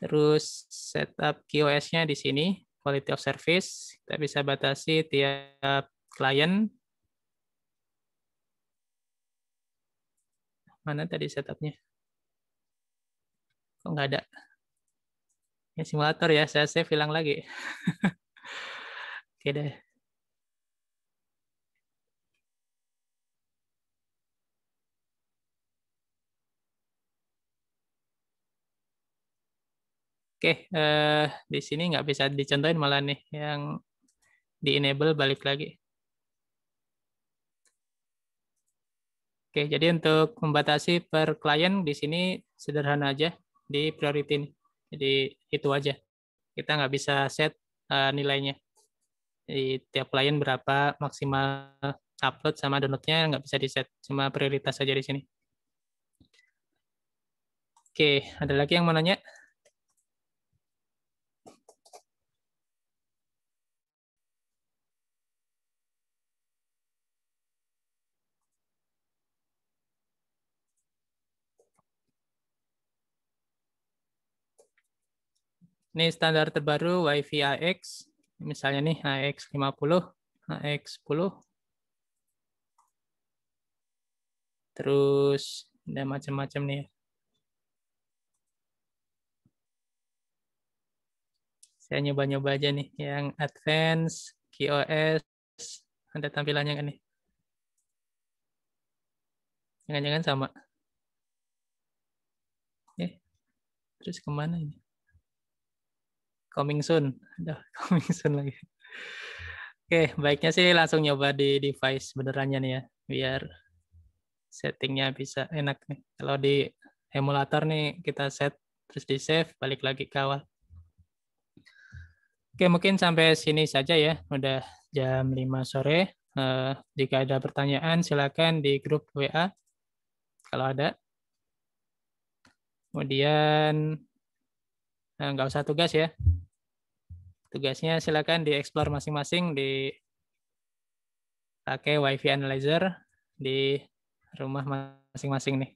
Terus setup QoS-nya di sini, quality of service. Kita bisa batasi tiap klien. Mana tadi setupnya? Kok nggak ada? Ya, simulator ya, saya save hilang lagi. Oke deh. Oke, eh, di sini nggak bisa dicontohin malah nih yang di enable balik lagi. Oke, jadi untuk membatasi per klien di sini sederhana aja di priority ini. Jadi itu aja. Kita nggak bisa set uh, nilainya. Di tiap klien berapa maksimal upload sama downloadnya nggak bisa di set. Cuma prioritas saja di sini. Oke, ada lagi yang mau nanya? Ini standar terbaru WiFi AX. Misalnya nih AX50, AX10. Terus ada macam-macam nih. Ya. Saya nyoba-nyoba aja nih yang advance, QoS, ada tampilannya kan nih. Jangan-jangan sama. Oke. Eh, terus kemana ini? coming soon. Aduh, coming soon lagi. Oke, baiknya sih langsung nyoba di device benerannya nih ya, biar settingnya bisa enak nih. Kalau di emulator nih kita set terus di save balik lagi ke awal. Oke, mungkin sampai sini saja ya. Udah jam 5 sore. Eh, jika ada pertanyaan silakan di grup WA kalau ada. Kemudian eh, nggak usah tugas ya. Tugasnya silakan dieksplor masing-masing di pakai WiFi analyzer di rumah masing-masing nih.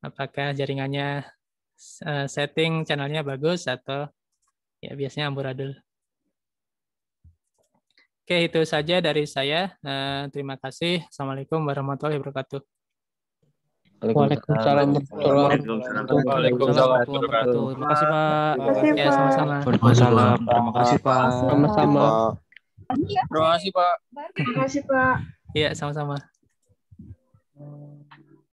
Apakah jaringannya eh, setting channelnya bagus atau ya biasanya amburadul. Oke, itu saja dari saya. Eh, terima kasih. Assalamualaikum warahmatullahi wabarakatuh. Waalaikumsalam. Waalaikumsalam. Waalaikumsalam. Terima kasih Pak. Ya sama-sama. Terima kasih Pak. Sama-sama. Terima kasih Pak. Terima kasih Pak. Iya sama-sama.